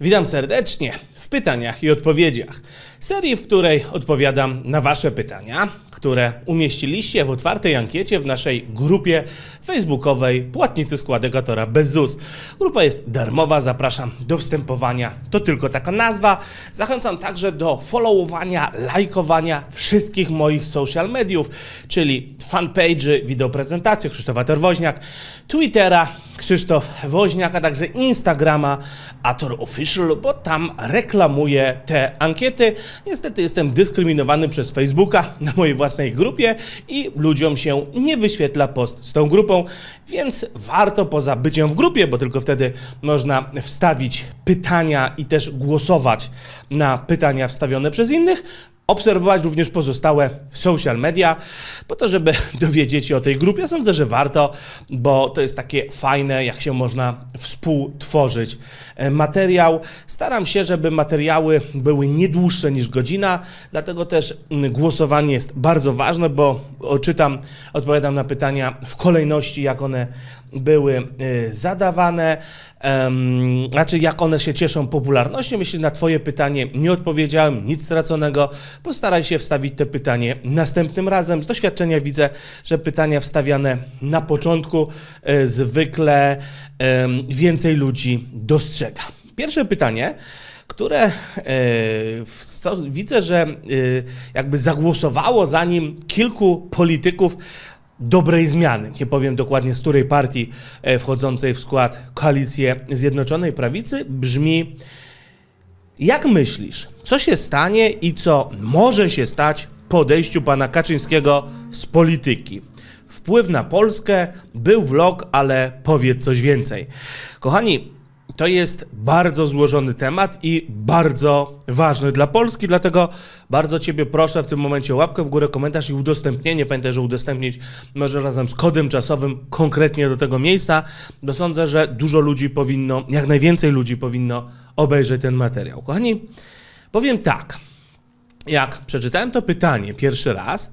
Witam serdecznie w pytaniach i odpowiedziach. Serii, w której odpowiadam na Wasze pytania, które umieściliście w otwartej ankiecie w naszej grupie facebookowej Płatnicy Składek Atora bez ZUS. Grupa jest darmowa, zapraszam do wstępowania, to tylko taka nazwa. Zachęcam także do followowania, lajkowania wszystkich moich social mediów, czyli fanpage'y, wideoprezentacje Krzysztofa Terwoźniak, Twittera Krzysztof Woźniak, a także Instagrama Ator Official, bo tam reklamy reklamuję te ankiety. Niestety jestem dyskryminowany przez Facebooka na mojej własnej grupie i ludziom się nie wyświetla post z tą grupą, więc warto poza byciem w grupie, bo tylko wtedy można wstawić pytania i też głosować na pytania wstawione przez innych, obserwować również pozostałe social media, po to, żeby dowiedzieć się o tej grupie. Sądzę, że warto, bo to jest takie fajne, jak się można współtworzyć e, materiał. Staram się, żeby materiały były nie dłuższe niż godzina, dlatego też mm, głosowanie jest bardzo ważne, bo czytam, odpowiadam na pytania w kolejności, jak one były y, zadawane, znaczy jak one się cieszą popularnością. Jeśli na Twoje pytanie nie odpowiedziałem, nic straconego, postaraj się wstawić to pytanie następnym razem. Z doświadczenia widzę, że pytania wstawiane na początku y, zwykle więcej ludzi dostrzega. Pierwsze pytanie które y, widzę, że jakby zagłosowało za nim kilku polityków dobrej zmiany. Nie powiem dokładnie z której partii e, wchodzącej w skład koalicję Zjednoczonej Prawicy brzmi jak myślisz, co się stanie i co może się stać po odejściu pana Kaczyńskiego z polityki? Wpływ na Polskę, był vlog, ale powiedz coś więcej. Kochani, to jest bardzo złożony temat i bardzo ważny dla Polski, dlatego bardzo Ciebie proszę w tym momencie o łapkę w górę, komentarz i udostępnienie. Pamiętaj, że udostępnić może razem z kodem czasowym konkretnie do tego miejsca, bo sądzę, że dużo ludzi powinno, jak najwięcej ludzi powinno obejrzeć ten materiał. Kochani, powiem tak, jak przeczytałem to pytanie pierwszy raz,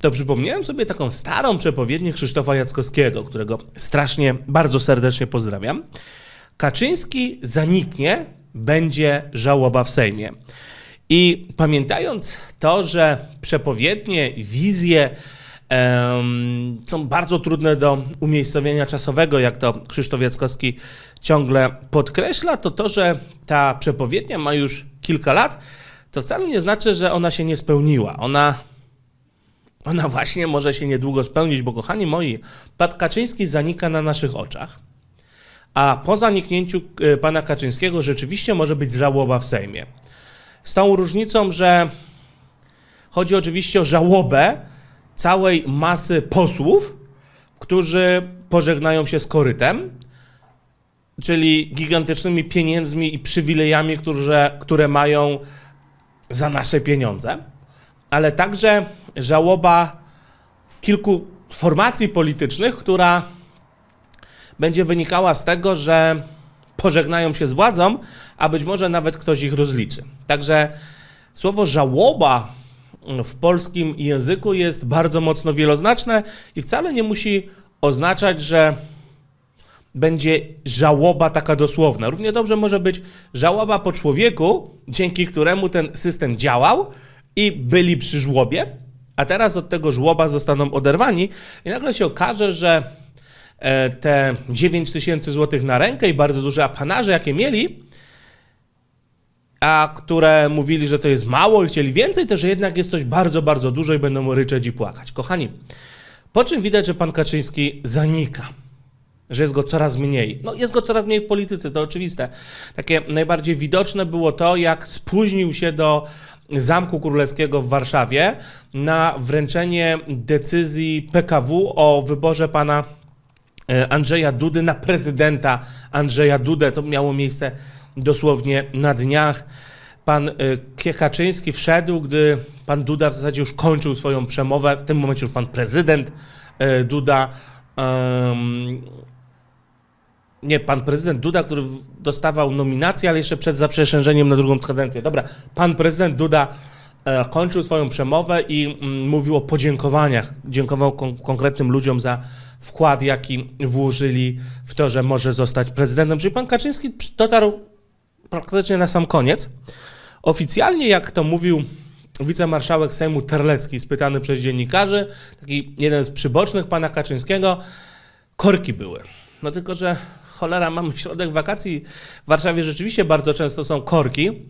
to przypomniałem sobie taką starą przepowiednię Krzysztofa Jackowskiego, którego strasznie, bardzo serdecznie pozdrawiam. Kaczyński zaniknie, będzie żałoba w Sejmie. I pamiętając to, że przepowiednie wizje um, są bardzo trudne do umiejscowienia czasowego, jak to Krzysztof Jackowski ciągle podkreśla, to to, że ta przepowiednia ma już kilka lat, to wcale nie znaczy, że ona się nie spełniła. Ona, ona właśnie może się niedługo spełnić, bo kochani moi, Pat Kaczyński zanika na naszych oczach a po zaniknięciu e, pana Kaczyńskiego rzeczywiście może być żałoba w Sejmie. Z tą różnicą, że chodzi oczywiście o żałobę całej masy posłów, którzy pożegnają się z korytem, czyli gigantycznymi pieniędzmi i przywilejami, które, które mają za nasze pieniądze, ale także żałoba kilku formacji politycznych, która będzie wynikała z tego, że pożegnają się z władzą, a być może nawet ktoś ich rozliczy. Także słowo żałoba w polskim języku jest bardzo mocno wieloznaczne i wcale nie musi oznaczać, że będzie żałoba taka dosłowna. Równie dobrze może być żałoba po człowieku, dzięki któremu ten system działał i byli przy żłobie, a teraz od tego żłoba zostaną oderwani i nagle się okaże, że E, te 9 tysięcy złotych na rękę i bardzo duże apanarze, jakie mieli, a które mówili, że to jest mało i chcieli więcej, to że jednak jest coś bardzo, bardzo dużo i będą ryczeć i płakać. Kochani, po czym widać, że pan Kaczyński zanika, że jest go coraz mniej. No jest go coraz mniej w polityce, to oczywiste. Takie najbardziej widoczne było to, jak spóźnił się do Zamku Królewskiego w Warszawie na wręczenie decyzji PKW o wyborze pana E, Andrzeja Dudy na prezydenta Andrzeja Dudę. To miało miejsce dosłownie na dniach. Pan e, Kiechaczyński wszedł, gdy pan Duda w zasadzie już kończył swoją przemowę. W tym momencie już pan prezydent e, Duda. Um, nie, pan prezydent Duda, który dostawał nominację, ale jeszcze przed zaprzysiężeniem na drugą kadencję. Dobra, pan prezydent Duda kończył swoją przemowę i mm, mówił o podziękowaniach. Dziękował kon konkretnym ludziom za wkład, jaki włożyli w to, że może zostać prezydentem. Czyli pan Kaczyński dotarł praktycznie na sam koniec. Oficjalnie, jak to mówił wicemarszałek Sejmu Terlecki, spytany przez dziennikarzy, taki jeden z przybocznych pana Kaczyńskiego, korki były. No tylko, że cholera, mamy środek wakacji. W Warszawie rzeczywiście bardzo często są korki,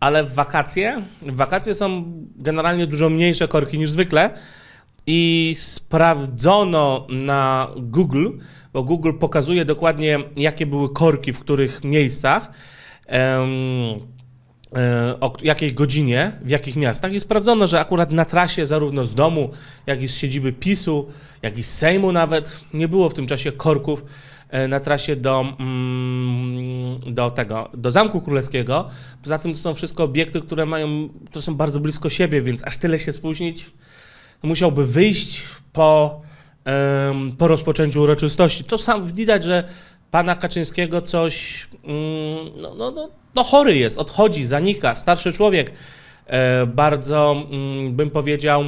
ale w wakacje, w wakacje są generalnie dużo mniejsze korki niż zwykle, i sprawdzono na Google, bo Google pokazuje dokładnie, jakie były korki w których miejscach, e, o jakiej godzinie, w jakich miastach i sprawdzono, że akurat na trasie zarówno z domu, jak i z siedziby PiSu, jak i z Sejmu nawet, nie było w tym czasie korków e, na trasie do, mm, do tego, do Zamku Królewskiego. Poza tym to są wszystko obiekty, które mają, to są bardzo blisko siebie, więc aż tyle się spóźnić musiałby wyjść po, po rozpoczęciu uroczystości. To sam widać, że pana Kaczyńskiego coś, mm, no, no, no, no chory jest, odchodzi, zanika, starszy człowiek. E, bardzo, mm, bym powiedział,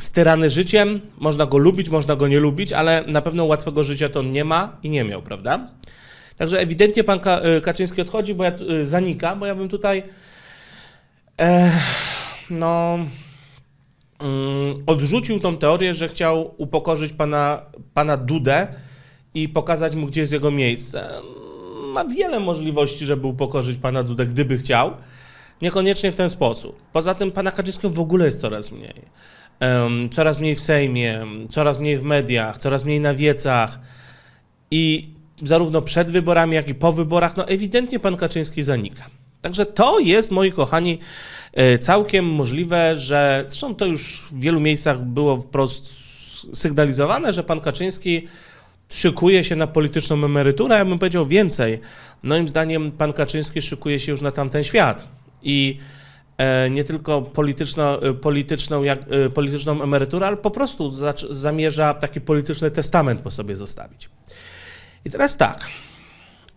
styrany życiem. Można go lubić, można go nie lubić, ale na pewno łatwego życia to on nie ma i nie miał, prawda? Także ewidentnie pan e, Kaczyński odchodzi, bo ja e, zanika, bo ja bym tutaj. E, no mm, odrzucił tą teorię, że chciał upokorzyć pana, pana Dudę i pokazać mu, gdzie jest jego miejsce. Mm, ma wiele możliwości, żeby upokorzyć pana Dudę, gdyby chciał. Niekoniecznie w ten sposób. Poza tym pana Kaczyńskiego w ogóle jest coraz mniej. Um, coraz mniej w Sejmie, coraz mniej w mediach, coraz mniej na wiecach. I zarówno przed wyborami, jak i po wyborach, no ewidentnie pan Kaczyński zanika. Także to jest, moi kochani, e, całkiem możliwe, że zresztą to już w wielu miejscach było wprost sygnalizowane, że pan Kaczyński szykuje się na polityczną emeryturę, ja bym powiedział więcej. Moim zdaniem pan Kaczyński szykuje się już na tamten świat i e, nie tylko polityczno, e, polityczną, jak, polityczną emeryturę, ale po prostu zamierza taki polityczny testament po sobie zostawić. I teraz tak,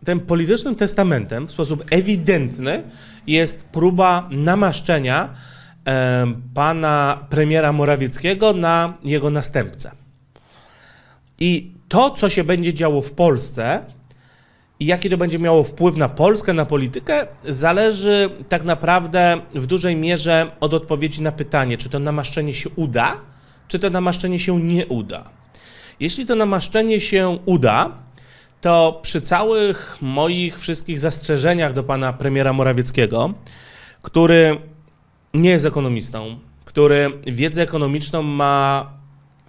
tym politycznym testamentem w sposób ewidentny jest próba namaszczenia e, pana premiera Morawieckiego na jego następcę. I to, co się będzie działo w Polsce i jaki to będzie miało wpływ na Polskę, na politykę, zależy tak naprawdę w dużej mierze od odpowiedzi na pytanie, czy to namaszczenie się uda, czy to namaszczenie się nie uda. Jeśli to namaszczenie się uda, to przy całych moich wszystkich zastrzeżeniach do pana premiera Morawieckiego, który nie jest ekonomistą, który wiedzę ekonomiczną ma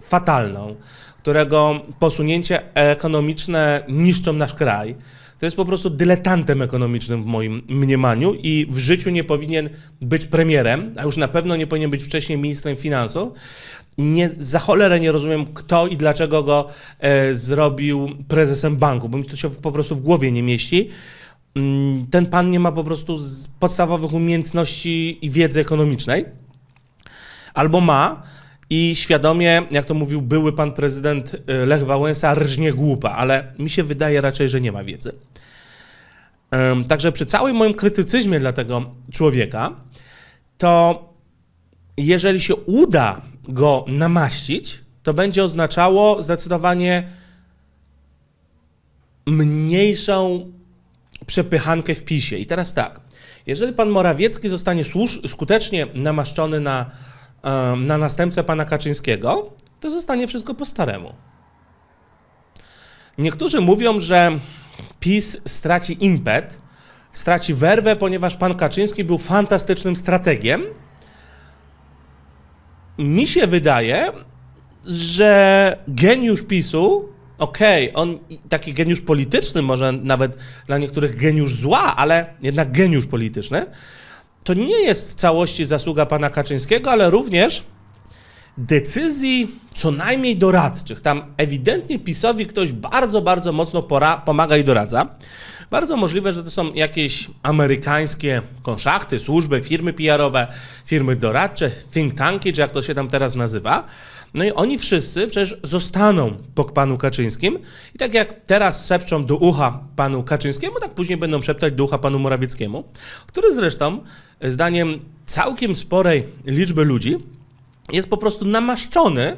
fatalną, którego posunięcie ekonomiczne niszczą nasz kraj, to jest po prostu dyletantem ekonomicznym w moim mniemaniu i w życiu nie powinien być premierem, a już na pewno nie powinien być wcześniej ministrem finansów, nie, za cholerę nie rozumiem, kto i dlaczego go e, zrobił prezesem banku, bo mi to się po prostu w głowie nie mieści. Mm, ten pan nie ma po prostu podstawowych umiejętności i wiedzy ekonomicznej. Albo ma i świadomie, jak to mówił były pan prezydent e, Lech Wałęsa, rżnie głupa, ale mi się wydaje raczej, że nie ma wiedzy. Także przy całym moim krytycyzmie dla tego człowieka, to jeżeli się uda go namaścić, to będzie oznaczało zdecydowanie mniejszą przepychankę w PiSie. I teraz tak, jeżeli pan Morawiecki zostanie skutecznie namaszczony na, na następcę pana Kaczyńskiego, to zostanie wszystko po staremu. Niektórzy mówią, że PiS straci impet, straci werwę, ponieważ pan Kaczyński był fantastycznym strategiem, mi się wydaje, że geniusz PiSu, okej, okay, on taki geniusz polityczny, może nawet dla niektórych geniusz zła, ale jednak geniusz polityczny, to nie jest w całości zasługa pana Kaczyńskiego, ale również decyzji co najmniej doradczych. Tam ewidentnie PiSowi ktoś bardzo, bardzo mocno pora, pomaga i doradza. Bardzo możliwe, że to są jakieś amerykańskie konszachty, służby, firmy PR-owe, firmy doradcze, think tanki, czy jak to się tam teraz nazywa. No i oni wszyscy przecież zostaną po panu Kaczyńskim i tak jak teraz szepczą do ucha panu Kaczyńskiemu, tak później będą szeptać do ucha panu Morawieckiemu, który zresztą e, zdaniem całkiem sporej liczby ludzi jest po prostu namaszczony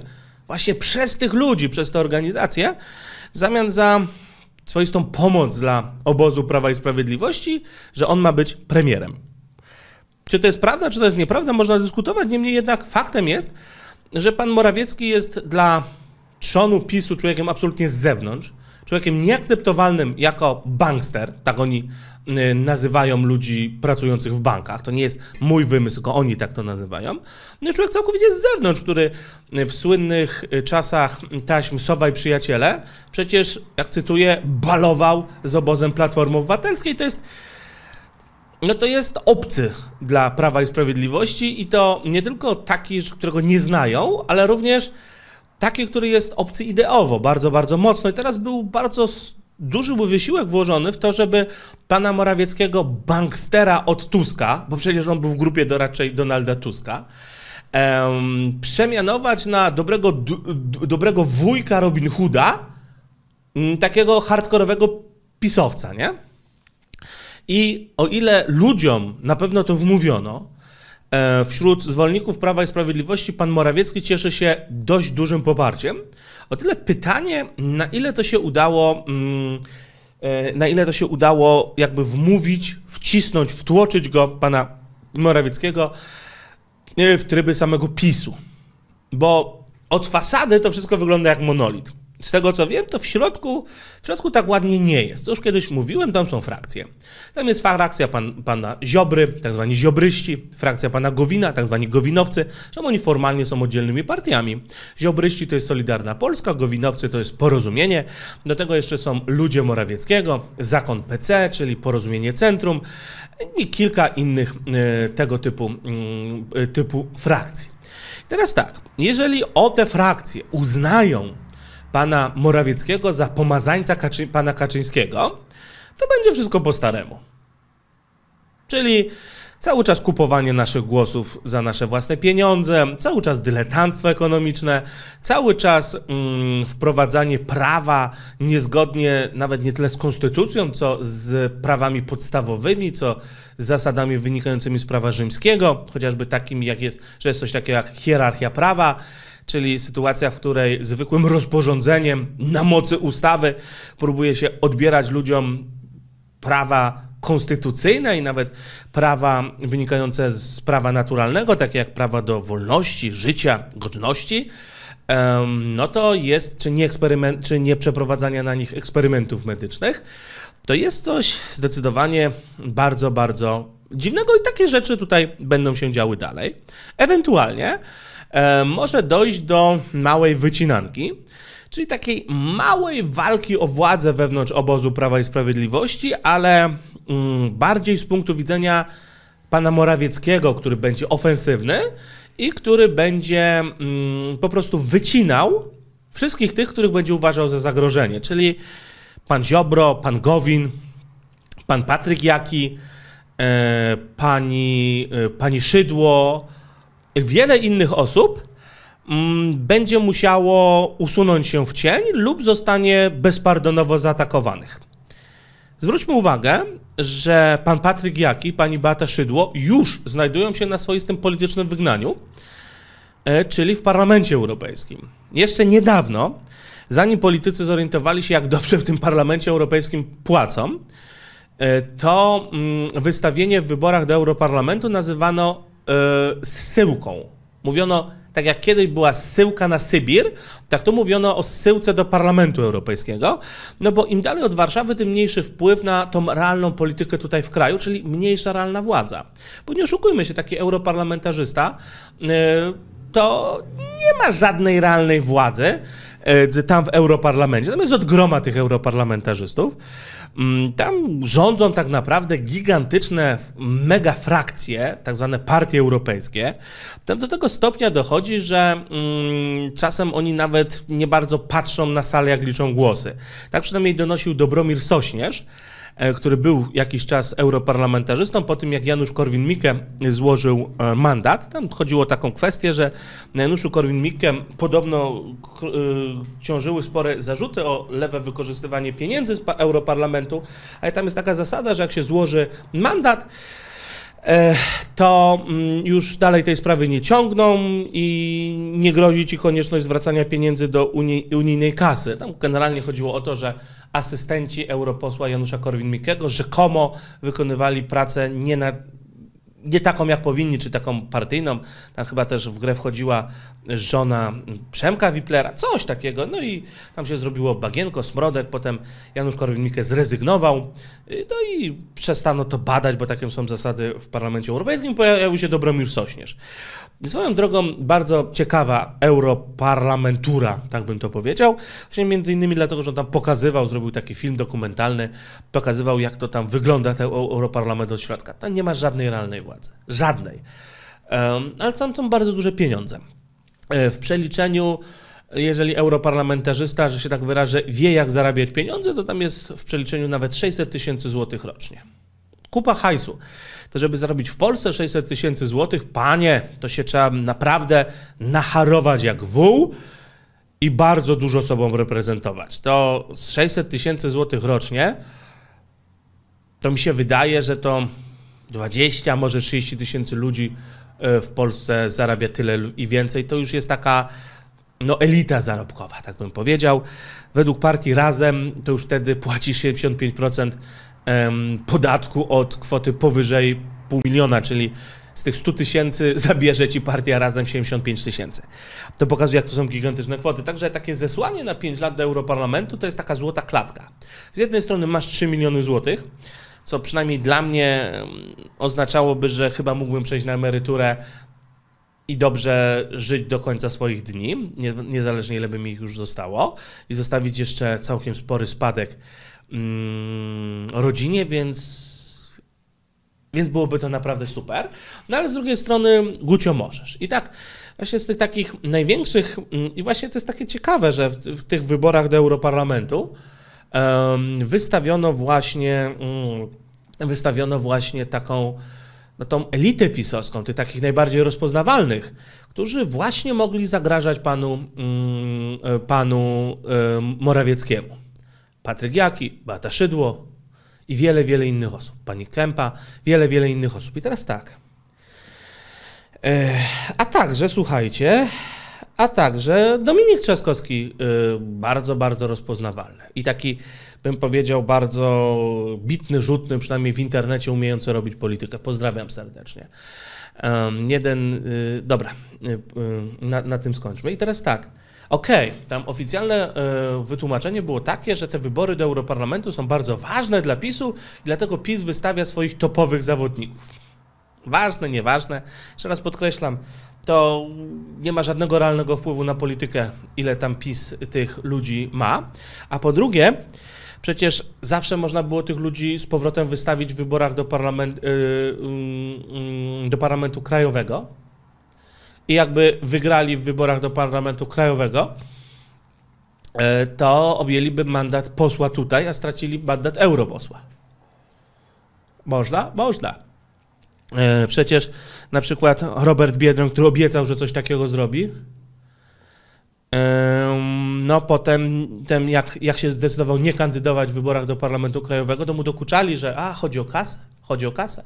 właśnie przez tych ludzi, przez te organizacje, w zamian za swoistą pomoc dla obozu Prawa i Sprawiedliwości, że on ma być premierem. Czy to jest prawda, czy to jest nieprawda, można dyskutować, niemniej jednak faktem jest, że pan Morawiecki jest dla trzonu PiSu człowiekiem absolutnie z zewnątrz, człowiekiem nieakceptowalnym jako bankster, tak oni Y, nazywają ludzi pracujących w bankach. To nie jest mój wymysł, tylko oni tak to nazywają. No i człowiek całkowicie z zewnątrz, który w słynnych y, czasach taśm Sowa i Przyjaciele przecież, jak cytuję, balował z obozem Platformy Obywatelskiej. To jest no to jest obcy dla Prawa i Sprawiedliwości i to nie tylko taki, którego nie znają, ale również taki, który jest obcy ideowo, bardzo, bardzo mocno. I teraz był bardzo duży był wysiłek włożony w to, żeby pana Morawieckiego bankstera od Tuska, bo przecież on był w grupie doradczej Donalda Tuska, em, przemianować na dobrego, dobrego wujka Robin Hooda, m, mm, takiego hardkorowego pisowca, nie? I o ile ludziom na pewno to wmówiono, e, wśród zwolenników Prawa i Sprawiedliwości pan Morawiecki cieszy się dość dużym poparciem, o tyle pytanie, na ile to się udało. Mm, e, na ile to się udało jakby wmówić, wcisnąć, wtłoczyć go, pana Morawieckiego, e, w tryby samego PiSu. Bo od fasady to wszystko wygląda jak monolit z tego co wiem, to w środku, w środku tak ładnie nie jest. To już kiedyś mówiłem, tam są frakcje. Tam jest frakcja pan, pana Ziobry, tak zwani Ziobryści, frakcja pana Gowina, tak zwani Gowinowcy, że oni formalnie są oddzielnymi partiami. Ziobryści to jest Solidarna Polska, Gowinowcy to jest Porozumienie, do tego jeszcze są Ludzie Morawieckiego, Zakon PC, czyli Porozumienie Centrum i kilka innych e, tego typu, mm, e, typu frakcji. Teraz tak, jeżeli o te frakcje uznają pana Morawieckiego za pomazańca Kaczy pana Kaczyńskiego, to będzie wszystko po staremu. Czyli cały czas kupowanie naszych głosów za nasze własne pieniądze, cały czas dyletanstwo ekonomiczne, cały czas mm, wprowadzanie prawa niezgodnie nawet nie tyle z konstytucją, co z prawami podstawowymi, co z zasadami wynikającymi z prawa rzymskiego, chociażby takimi jak jest, że jest coś takiego jak hierarchia prawa, czyli sytuacja, w której zwykłym rozporządzeniem na mocy ustawy próbuje się odbierać ludziom prawa konstytucyjne i nawet prawa wynikające z prawa naturalnego, takie jak prawa do wolności, życia, godności, no to jest, czy nie, eksperyment, czy nie przeprowadzania na nich eksperymentów medycznych, to jest coś zdecydowanie bardzo, bardzo dziwnego i takie rzeczy tutaj będą się działy dalej. Ewentualnie E, może dojść do małej wycinanki, czyli takiej małej walki o władzę wewnątrz obozu Prawa i Sprawiedliwości, ale mm, bardziej z punktu widzenia pana Morawieckiego, który będzie ofensywny i który będzie mm, po prostu wycinał wszystkich tych, których będzie uważał za zagrożenie, czyli pan Ziobro, pan Gowin, pan Patryk Jaki, e, pani, e, pani Szydło, wiele innych osób mm, będzie musiało usunąć się w cień lub zostanie bezpardonowo zaatakowanych. Zwróćmy uwagę, że pan Patryk Jaki, pani Beata Szydło już znajdują się na swoistym politycznym wygnaniu, e, czyli w Parlamencie Europejskim. Jeszcze niedawno, zanim politycy zorientowali się, jak dobrze w tym Parlamencie Europejskim płacą, e, to mm, wystawienie w wyborach do Europarlamentu nazywano E, syłką. Mówiono, tak jak kiedyś była syłka na Sybir, tak to mówiono o syłce do Parlamentu Europejskiego, no bo im dalej od Warszawy, tym mniejszy wpływ na tą realną politykę tutaj w kraju, czyli mniejsza realna władza. Bo nie oszukujmy się, taki europarlamentarzysta e, to nie ma żadnej realnej władzy e, tam w Europarlamencie. Tam jest od groma tych europarlamentarzystów. Mm, tam rządzą tak naprawdę gigantyczne megafrakcje, tak zwane partie europejskie. Tam do tego stopnia dochodzi, że mm, czasem oni nawet nie bardzo patrzą na salę, jak liczą głosy. Tak przynajmniej donosił Dobromir Sośnierz. E, który był jakiś czas europarlamentarzystą, po tym jak Janusz Korwin-Mikke e, złożył e, mandat. Tam chodziło o taką kwestię, że na Januszu Korwin-Mikke podobno ciążyły spore zarzuty o lewe wykorzystywanie pieniędzy z europarlamentu, ale tam jest taka zasada, że jak się złoży mandat, to mm, już dalej tej sprawy nie ciągną i nie grozi ci konieczność zwracania pieniędzy do unii, unijnej kasy. Tam generalnie chodziło o to, że asystenci europosła Janusza Korwin-Mikkego rzekomo wykonywali pracę nie na nie taką jak powinni, czy taką partyjną. Tam chyba też w grę wchodziła żona Przemka Wiplera, coś takiego. No i tam się zrobiło bagienko, smrodek, potem Janusz Korwin-Mikke zrezygnował. No i przestano to badać, bo takie są zasady w Parlamencie Europejskim. Pojawił się Dobromir Sośnierz. Swoją drogą bardzo ciekawa europarlamentura, tak bym to powiedział. Właśnie między innymi dlatego, że on tam pokazywał, zrobił taki film dokumentalny, pokazywał jak to tam wygląda ten europarlament od środka. Tam nie ma żadnej realnej władzy. Żadnej. ale tam są bardzo duże pieniądze. E, w przeliczeniu jeżeli europarlamentarzysta, że się tak wyrażę, wie jak zarabiać pieniądze, to tam jest w przeliczeniu nawet 600 tysięcy złotych rocznie kupa hajsu. To żeby zarobić w Polsce 600 tysięcy złotych, panie, to się trzeba naprawdę nacharować jak wół i bardzo dużo sobą reprezentować. To z 600 tysięcy złotych rocznie, to mi się wydaje, że to 20, może 30 tysięcy ludzi e, w Polsce zarabia tyle i więcej. To już jest taka no, elita zarobkowa, tak bym powiedział. Według partii Razem to już wtedy płaci 75% podatku od kwoty powyżej pół miliona, czyli z tych 100 tysięcy zabierze ci partia razem 75 tysięcy. To pokazuje, jak to są gigantyczne kwoty. Także takie zesłanie na 5 lat do Europarlamentu to jest taka złota klatka. Z jednej strony masz 3 miliony złotych, co przynajmniej dla mnie oznaczałoby, że chyba mógłbym przejść na emeryturę i dobrze żyć do końca swoich dni, niezależnie ile by mi ich już zostało, i zostawić jeszcze całkiem spory spadek Mm, rodzinie, więc więc byłoby to naprawdę super. No ale z drugiej strony, Gucio, możesz. I tak, właśnie z tych takich największych, mm, i właśnie to jest takie ciekawe, że w, w tych wyborach do Europarlamentu um, wystawiono właśnie, um, wystawiono właśnie taką, no tą elitę pisowską, tych takich najbardziej rozpoznawalnych, którzy właśnie mogli zagrażać panu, um, panu e, Morawieckiemu. Patryk Jaki, Beata Szydło i wiele, wiele innych osób. Pani Kępa, wiele, wiele innych osób. I teraz tak. E, a także, słuchajcie, a także Dominik Trzaskowski, e, bardzo, bardzo rozpoznawalny. I taki, bym powiedział, bardzo bitny, rzutny, przynajmniej w internecie, umiejący robić politykę. Pozdrawiam serdecznie. E, jeden, dobra, na, na tym skończmy. I teraz tak. Okej, okay, tam oficjalne y, wytłumaczenie było takie, że te wybory do Europarlamentu są bardzo ważne dla PiSu i dlatego PiS wystawia swoich topowych zawodników. Ważne, nieważne. Jeszcze raz podkreślam, to nie ma żadnego realnego wpływu na politykę, ile tam PiS tych ludzi ma. A po drugie, przecież zawsze można było tych ludzi z powrotem wystawić w wyborach do, parlament, y, y, y do parlamentu krajowego i jakby wygrali w wyborach do Parlamentu Krajowego, e, to objęliby mandat posła tutaj, a stracili mandat europosła. Można? Można. E, przecież na przykład Robert Biedron, który obiecał, że coś takiego zrobi, no potem, ten jak, jak się zdecydował nie kandydować w wyborach do Parlamentu Krajowego, to mu dokuczali, że a, chodzi o kasę, chodzi o kasę.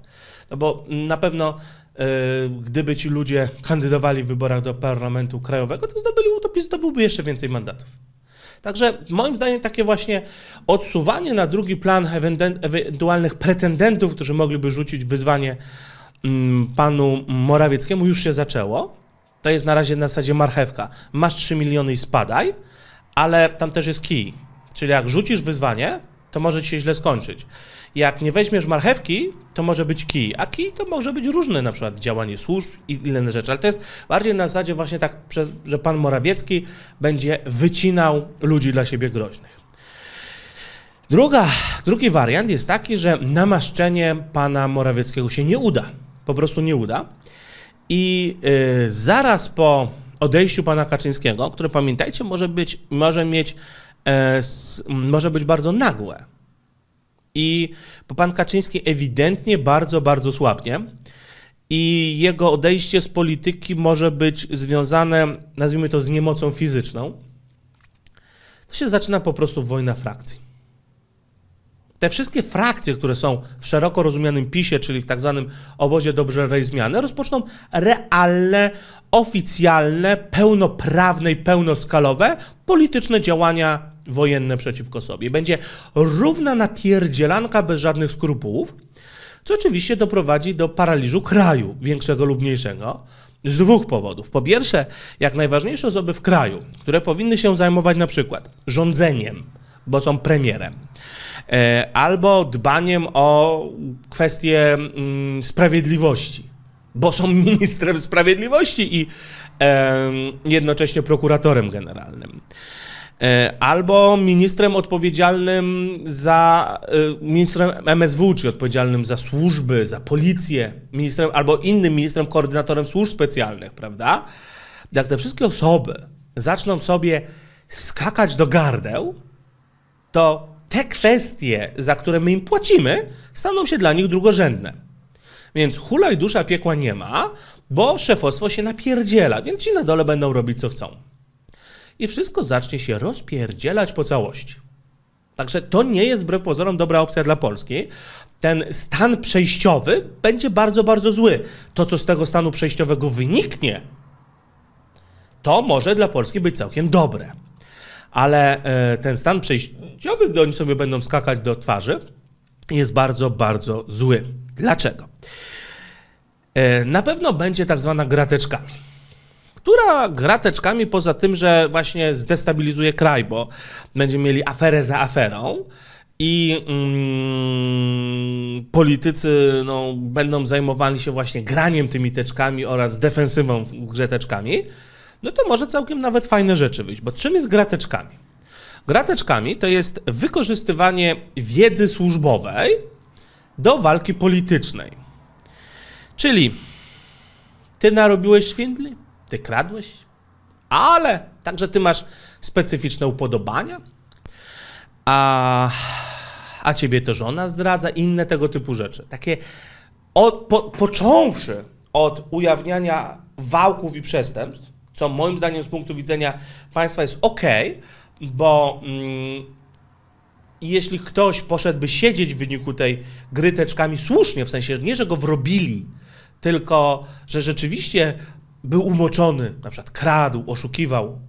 No bo na pewno Yy, gdyby ci ludzie kandydowali w wyborach do parlamentu krajowego, to zdobyli, to zdobyłby jeszcze więcej mandatów. Także moim zdaniem takie właśnie odsuwanie na drugi plan ewentualnych pretendentów, którzy mogliby rzucić wyzwanie mm, panu Morawieckiemu, już się zaczęło. To jest na razie na zasadzie marchewka. Masz 3 miliony i spadaj, ale tam też jest kij. Czyli jak rzucisz wyzwanie, to może ci się źle skończyć. Jak nie weźmiesz marchewki, to może być kij, a kij to może być różne, na przykład działanie służb i inne rzeczy, ale to jest bardziej na zasadzie właśnie tak, że pan Morawiecki będzie wycinał ludzi dla siebie groźnych. Druga, drugi wariant jest taki, że namaszczenie pana Morawieckiego się nie uda, po prostu nie uda i y, zaraz po odejściu pana Kaczyńskiego, które pamiętajcie może być, może mieć E, może być bardzo nagłe. I pan Kaczyński ewidentnie bardzo, bardzo słabnie. I jego odejście z polityki może być związane, nazwijmy to, z niemocą fizyczną. To się zaczyna po prostu wojna frakcji. Te wszystkie frakcje, które są w szeroko rozumianym PiSie, czyli w tak zwanym obozie rej zmiany, rozpoczną realne, oficjalne, pełnoprawne i pełnoskalowe polityczne działania wojenne przeciwko sobie. Będzie równa napierdzielanka bez żadnych skrupułów, co oczywiście doprowadzi do paraliżu kraju, większego lub mniejszego, z dwóch powodów. Po pierwsze, jak najważniejsze osoby w kraju, które powinny się zajmować na przykład rządzeniem, bo są premierem, e, albo dbaniem o kwestie mm, sprawiedliwości, bo są ministrem sprawiedliwości i jednocześnie prokuratorem generalnym. E, albo ministrem odpowiedzialnym za, e, ministrem MSW, czyli odpowiedzialnym za służby, za policję, ministrem, albo innym ministrem, koordynatorem służb specjalnych, prawda? Jak te wszystkie osoby zaczną sobie skakać do gardeł, to te kwestie, za które my im płacimy, staną się dla nich drugorzędne. Więc hulaj dusza piekła nie ma, bo szefostwo się napierdziela, więc ci na dole będą robić co chcą i wszystko zacznie się rozpierdzielać po całości. Także to nie jest wbrew pozorom dobra opcja dla Polski. Ten stan przejściowy będzie bardzo, bardzo zły. To, co z tego stanu przejściowego wyniknie, to może dla Polski być całkiem dobre. Ale e, ten stan przejściowy, gdy oni sobie będą skakać do twarzy, jest bardzo, bardzo zły. Dlaczego? E, na pewno będzie tak zwana grateczkami która grateczkami poza tym, że właśnie zdestabilizuje kraj, bo będziemy mieli aferę za aferą i mm, politycy no, będą zajmowali się właśnie graniem tymi teczkami oraz defensywą teczkami, no to może całkiem nawet fajne rzeczy wyjść. Bo czym jest grateczkami? Grateczkami to jest wykorzystywanie wiedzy służbowej do walki politycznej. Czyli ty narobiłeś świndli? Ty kradłeś? Ale także ty masz specyficzne upodobania, a, a ciebie to żona zdradza, inne tego typu rzeczy. Takie, od, po, począwszy od ujawniania wałków i przestępstw, co moim zdaniem z punktu widzenia państwa jest ok, bo mm, jeśli ktoś poszedłby siedzieć w wyniku tej gry teczkami słusznie, w sensie nie, że go wrobili, tylko że rzeczywiście był umoczony, na przykład kradł, oszukiwał,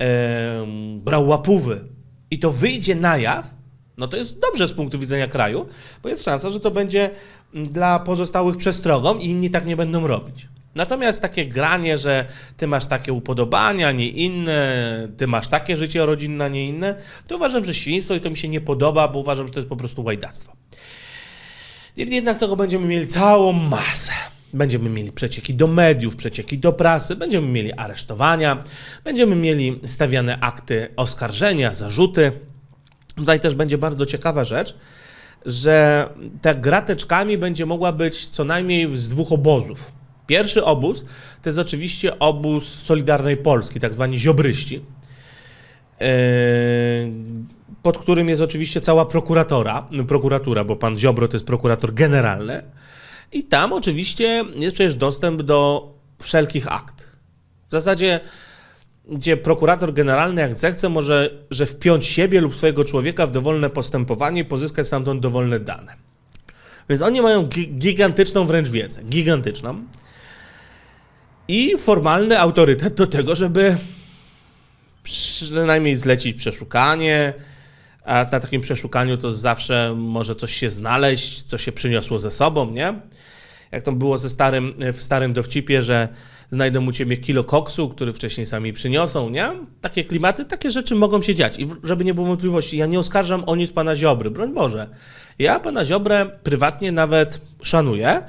e, brał łapówy i to wyjdzie na jaw, no to jest dobrze z punktu widzenia kraju, bo jest szansa, że to będzie mm, dla pozostałych przestrogą i inni tak nie będą robić. Natomiast takie granie, że ty masz takie upodobania, nie inne, ty masz takie życie rodzinne, nie inne, to uważam, że świństwo i to mi się nie podoba, bo uważam, że to jest po prostu łajdactwo. Jednak tego będziemy mieli całą masę. Będziemy mieli przecieki do mediów, przecieki do prasy, będziemy mieli aresztowania, będziemy mieli stawiane akty oskarżenia, zarzuty. Tutaj też będzie bardzo ciekawa rzecz, że ta grateczkami będzie mogła być co najmniej z dwóch obozów. Pierwszy obóz to jest oczywiście obóz Solidarnej Polski, tak zwani ziobryści, e, pod którym jest oczywiście cała prokuratora, prokuratura, bo pan Ziobro to jest prokurator generalny. I tam oczywiście jest przecież dostęp do wszelkich akt. W zasadzie, gdzie prokurator generalny, jak zechce, może że wpiąć siebie lub swojego człowieka w dowolne postępowanie i pozyskać stamtąd dowolne dane. Więc oni mają gigantyczną wręcz wiedzę. Gigantyczną. I formalny autorytet do tego, żeby przynajmniej zlecić przeszukanie, a na takim przeszukaniu to zawsze może coś się znaleźć, co się przyniosło ze sobą, nie? Jak to było ze starym, w starym dowcipie, że znajdą u ciebie kilo koksu, który wcześniej sami przyniosą, nie? Takie klimaty, takie rzeczy mogą się dziać. I żeby nie było wątpliwości, ja nie oskarżam o nic pana Ziobry, broń Boże. Ja pana Ziobrę prywatnie nawet szanuję,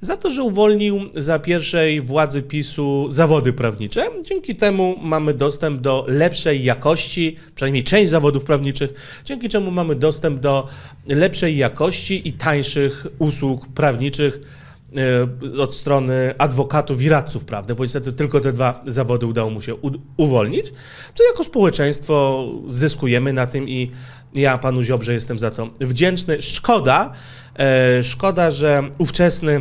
za to, że uwolnił za pierwszej władzy PiSu zawody prawnicze. Dzięki temu mamy dostęp do lepszej jakości, przynajmniej część zawodów prawniczych, dzięki czemu mamy dostęp do lepszej jakości i tańszych usług prawniczych e, od strony adwokatów i radców prawnych, bo niestety tylko te dwa zawody udało mu się uwolnić, co jako społeczeństwo zyskujemy na tym i ja panu Ziobrze jestem za to wdzięczny. Szkoda, E, szkoda, że ówczesny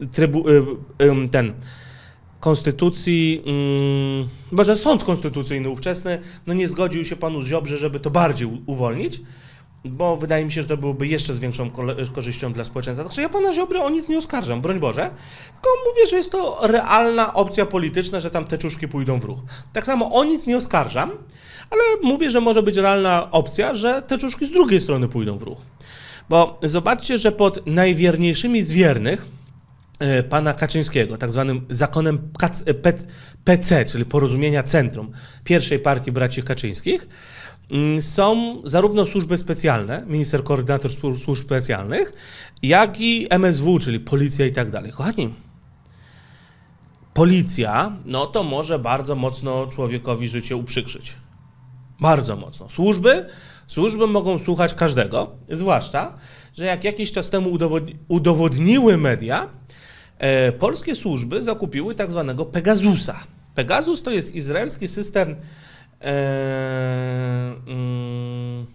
e, trybu, e, ten konstytucji, może mm, sąd konstytucyjny ówczesny, no nie zgodził się panu Ziobrze, żeby to bardziej uwolnić, bo wydaje mi się, że to byłoby jeszcze z większą korzyścią dla społeczeństwa. Także ja pana Ziobrę o nic nie oskarżam, broń Boże, tylko mówię, że jest to realna opcja polityczna, że tam te czuszki pójdą w ruch. Tak samo o nic nie oskarżam, ale mówię, że może być realna opcja, że te czuszki z drugiej strony pójdą w ruch. Bo zobaczcie, że pod najwierniejszymi z wiernych e, pana Kaczyńskiego, tak zwanym zakonem PC, e, czyli Porozumienia Centrum, pierwszej partii braci Kaczyńskich, mm, są zarówno służby specjalne, minister koordynator służb specjalnych, jak i MSW, czyli policja i tak dalej. Kochani, policja, no to może bardzo mocno człowiekowi życie uprzykrzyć. Bardzo mocno. Służby, Służby mogą słuchać każdego, zwłaszcza, że jak jakiś czas temu udowodni udowodniły media, e, polskie służby zakupiły tak zwanego Pegasusa. Pegasus to jest izraelski system e, mm,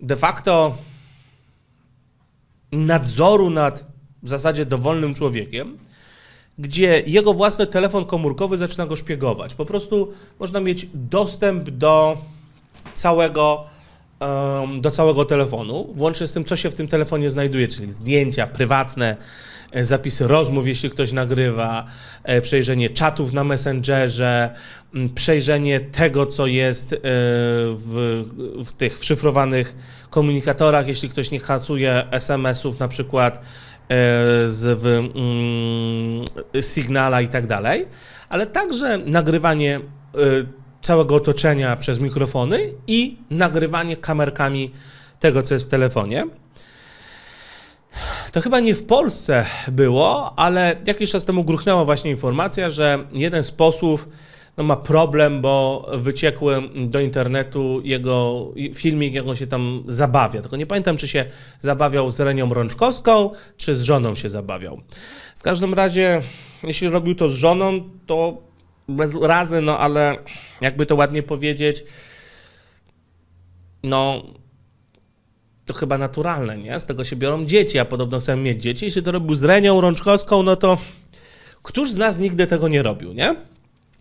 de facto nadzoru nad w zasadzie dowolnym człowiekiem, gdzie jego własny telefon komórkowy zaczyna go szpiegować. Po prostu można mieć dostęp do całego, um, do całego telefonu, włącznie z tym, co się w tym telefonie znajduje, czyli zdjęcia prywatne, e, zapisy rozmów, jeśli ktoś nagrywa, e, przejrzenie czatów na Messengerze, przejrzenie tego, co jest e, w, w tych szyfrowanych komunikatorach, jeśli ktoś nie hasuje SMS-ów na przykład z w, mm, Signala i tak dalej, ale także nagrywanie całego otoczenia przez mikrofony i nagrywanie kamerkami tego, co jest w telefonie. To chyba nie w Polsce było, ale jakiś czas temu gruchnęła właśnie informacja, że jeden z posłów no, ma problem, bo wyciekły do internetu jego filmik, jak on się tam zabawia. Tylko nie pamiętam, czy się zabawiał z Renią Rączkowską, czy z żoną się zabawiał. W każdym razie, jeśli robił to z żoną, to bez urazy, no ale jakby to ładnie powiedzieć, no to chyba naturalne, nie? Z tego się biorą dzieci, a podobno chcemy mieć dzieci. Jeśli to robił z Renią Rączkowską, no to któż z nas nigdy tego nie robił, nie?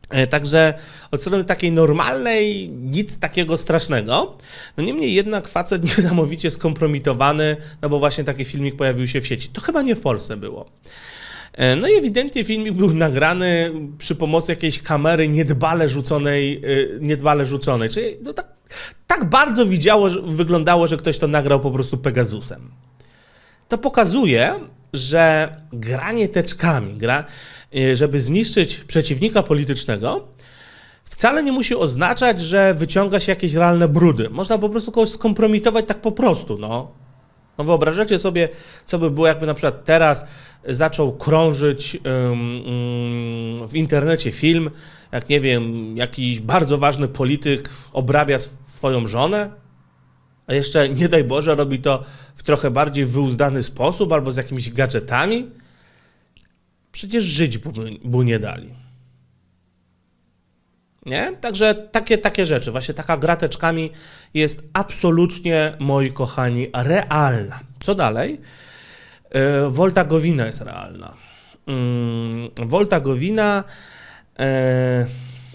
E, także od strony takiej normalnej nic takiego strasznego. No niemniej jednak facet niesamowicie skompromitowany, no bo właśnie taki filmik pojawił się w sieci. To chyba nie w Polsce było. E, no i ewidentnie filmik był nagrany przy pomocy jakiejś kamery niedbale rzuconej, e, niedbale rzuconej, czyli no tak, tak bardzo widziało, że wyglądało, że ktoś to nagrał po prostu Pegasusem. To pokazuje, że granie teczkami, gra, e, żeby zniszczyć przeciwnika politycznego, wcale nie musi oznaczać, że wyciąga się jakieś realne brudy. Można po prostu kogoś skompromitować tak po prostu, no. No wyobrażacie sobie, co by było, jakby na przykład teraz zaczął krążyć w internecie film, jak nie wiem, jakiś bardzo ważny polityk obrabia swoją żonę, a jeszcze nie daj Boże robi to w trochę bardziej wyuzdany sposób albo z jakimiś gadżetami. Przecież żyć by nie dali. Nie? Także takie, takie rzeczy, właśnie taka grateczkami jest absolutnie, moi kochani, realna. Co dalej? E, Wolta Gowina jest realna. Mm, Wolta Gowina, e,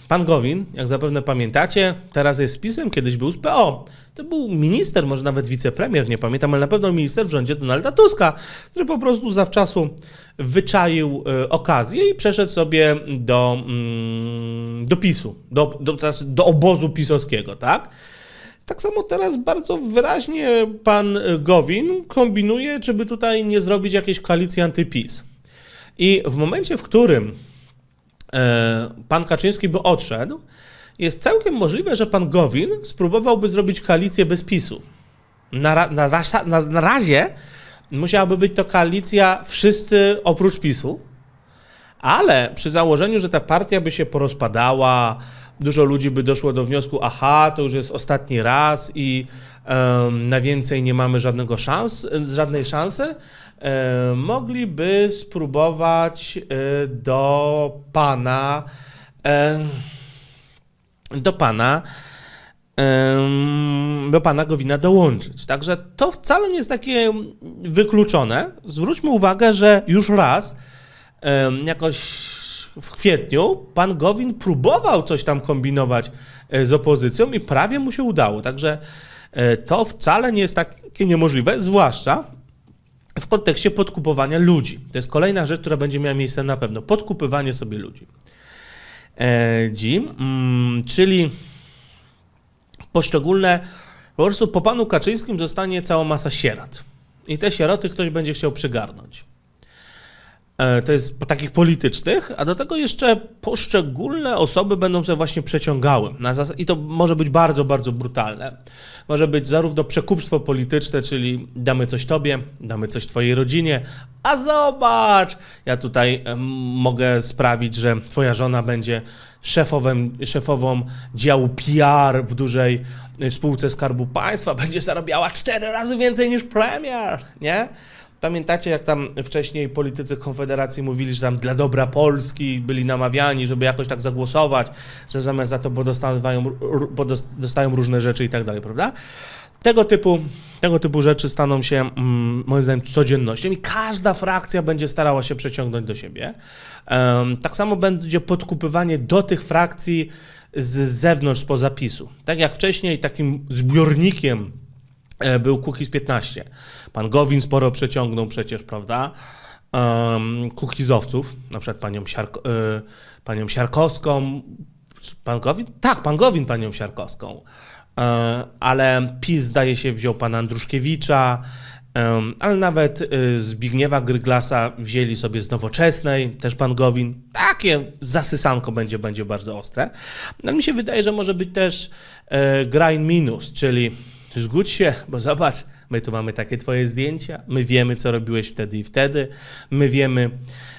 pan Gowin, jak zapewne pamiętacie, teraz jest spisem, PiSem, kiedyś był z PO. To był minister, może nawet wicepremier, nie pamiętam, ale na pewno minister w rządzie Donalda Tuska, który po prostu zawczasu wyczaił e, okazję i przeszedł sobie do, mm, do PiSu, do, do, znaczy do obozu pisowskiego, tak? Tak samo teraz bardzo wyraźnie pan Gowin kombinuje, żeby tutaj nie zrobić jakiejś koalicji antypis. I w momencie, w którym e, pan Kaczyński by odszedł, jest całkiem możliwe, że pan Gowin spróbowałby zrobić koalicję bez PiSu. Na, na, na, na razie musiałaby być to koalicja wszyscy oprócz PiSu, ale przy założeniu, że ta partia by się porozpadała, dużo ludzi by doszło do wniosku, aha, to już jest ostatni raz i um, na więcej nie mamy żadnego szans, żadnej szansy, um, mogliby spróbować um, do pana... E, do pana do pana Gowina dołączyć. Także to wcale nie jest takie wykluczone. Zwróćmy uwagę, że już raz, jakoś w kwietniu, pan Gowin próbował coś tam kombinować e, z opozycją i prawie mu się udało. Także e, to wcale nie jest takie niemożliwe, zwłaszcza w kontekście podkupowania ludzi. To jest kolejna rzecz, która będzie miała miejsce na pewno. Podkupywanie sobie ludzi. G, e, mm, czyli poszczególne, po prostu po panu Kaczyńskim zostanie cała masa sierot. I te sieroty ktoś będzie chciał przygarnąć. E, to jest takich politycznych, a do tego jeszcze poszczególne osoby będą sobie właśnie przeciągały. I to może być bardzo, bardzo brutalne. Może być zarówno przekupstwo polityczne, czyli damy coś tobie, damy coś twojej rodzinie, a zobacz, ja tutaj mogę sprawić, że twoja żona będzie szefowym, szefową działu PR w dużej y, spółce Skarbu Państwa, będzie zarabiała cztery razy więcej niż premier, nie? Pamiętacie, jak tam wcześniej politycy Konfederacji mówili, że tam dla dobra Polski byli namawiani, żeby jakoś tak zagłosować, że zamiast za to bo dostają, bo dostają różne rzeczy i tak dalej, prawda? Tego typu, tego typu rzeczy staną się, mm, moim zdaniem, codziennością i każda frakcja będzie starała się przeciągnąć do siebie. Um, tak samo będzie podkupywanie do tych frakcji z zewnątrz, spoza PiSu. Tak jak wcześniej, takim zbiornikiem E, był Cookies 15. Pan Gowin sporo przeciągnął przecież, prawda? Um, kukizowców, na przykład panią, Siarko, y, panią Siarkowską. Pan Gowin? Tak, pan Gowin panią Siarkowską. E, ale PiS, zdaje się, wziął pana Andruszkiewicza, ale nawet y, Zbigniewa Gryglasa wzięli sobie z Nowoczesnej, też pan Gowin. Takie zasysanko będzie, będzie bardzo ostre. Ale no, mi się wydaje, że może być też grind grain minus, czyli zgódź się, bo zobacz, my tu mamy takie twoje zdjęcia, my wiemy, co robiłeś wtedy i wtedy, my wiemy,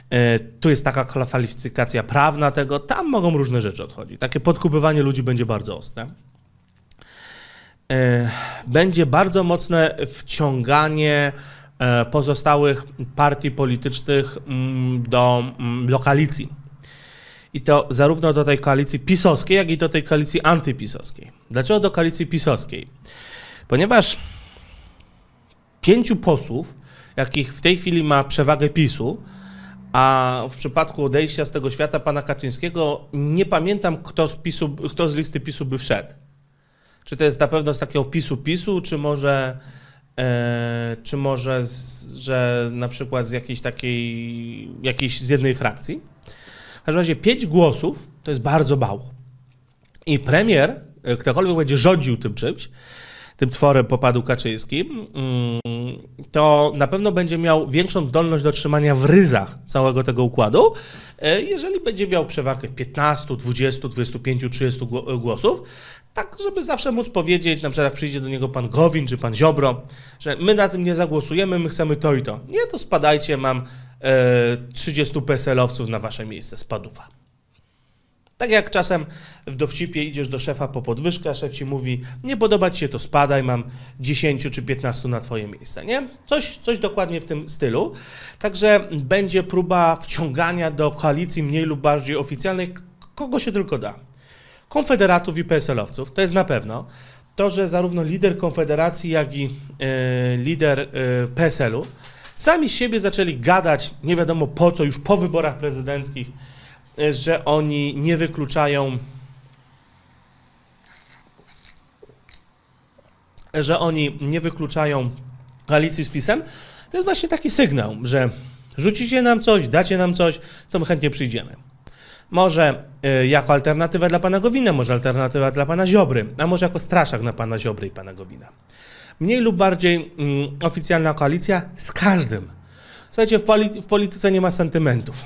e, tu jest taka kwalifikacja prawna tego, tam mogą różne rzeczy odchodzić. Takie podkupywanie ludzi będzie bardzo ostre. E, będzie bardzo mocne wciąganie e, pozostałych partii politycznych mm, do, mm, lokalicji. I to zarówno do tej koalicji pisowskiej, jak i do tej koalicji antypisowskiej. Dlaczego do koalicji pisowskiej? Ponieważ pięciu posłów, jakich w tej chwili ma przewagę PiSu, a w przypadku odejścia z tego świata pana Kaczyńskiego nie pamiętam, kto z, PiSu, kto z listy PiSu by wszedł. Czy to jest na pewno z takiego PiSu PiSu, czy może, e, czy może z, że na przykład z jakiejś takiej, jakiejś z jednej frakcji. W każdym razie pięć głosów to jest bardzo mało. I premier, e, ktokolwiek będzie rządził tym czymś, tym tworem popadł Kaczyński, mm, to na pewno będzie miał większą zdolność do trzymania w ryzach całego tego układu. E, jeżeli będzie miał przewagę 15, 20, 25, 30 głosów, tak żeby zawsze móc powiedzieć, na przykład jak przyjdzie do niego pan Gowin czy pan Ziobro, że my na tym nie zagłosujemy, my chcemy to i to. Nie, to spadajcie, mam 30 e, PSL-owców na wasze miejsce, spaduwa. Tak jak czasem w dowcipie idziesz do szefa po podwyżkę, a szef ci mówi, nie podoba ci się to spadaj, mam 10 czy 15 na twoje miejsce, nie? Coś, coś dokładnie w tym stylu. Także będzie próba wciągania do koalicji mniej lub bardziej oficjalnej, kogo się tylko da. Konfederatów i PSL-owców, to jest na pewno. To, że zarówno lider Konfederacji, jak i y, lider y, e, PSL-u sami z siebie zaczęli gadać, nie wiadomo po co, już po wyborach prezydenckich, E, że oni nie wykluczają, że oni nie wykluczają koalicji z PiSem, to jest właśnie taki sygnał, że rzucicie nam coś, dacie nam coś, to my chętnie przyjdziemy. Może e, jako alternatywa dla pana Gowina, może alternatywa dla pana Ziobry, a może jako straszak na pana Ziobry i pana Gowina. Mniej lub bardziej mm, oficjalna koalicja z każdym. Słuchajcie, w, w polityce nie ma sentymentów.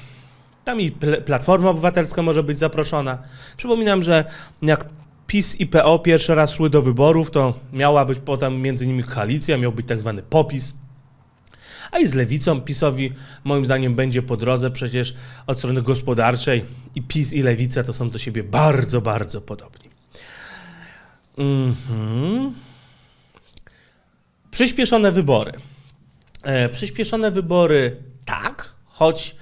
Tam i Platforma Obywatelska może być zaproszona. Przypominam, że jak PiS i PO pierwszy raz szły do wyborów, to miała być potem między nimi koalicja, miał być tak zwany popis. A i z lewicą PiSowi moim zdaniem będzie po drodze, przecież od strony gospodarczej i PiS i lewica to są do siebie bardzo, bardzo podobni. Mm-hmm. Przyspieszone wybory. E, przyspieszone wybory tak, choć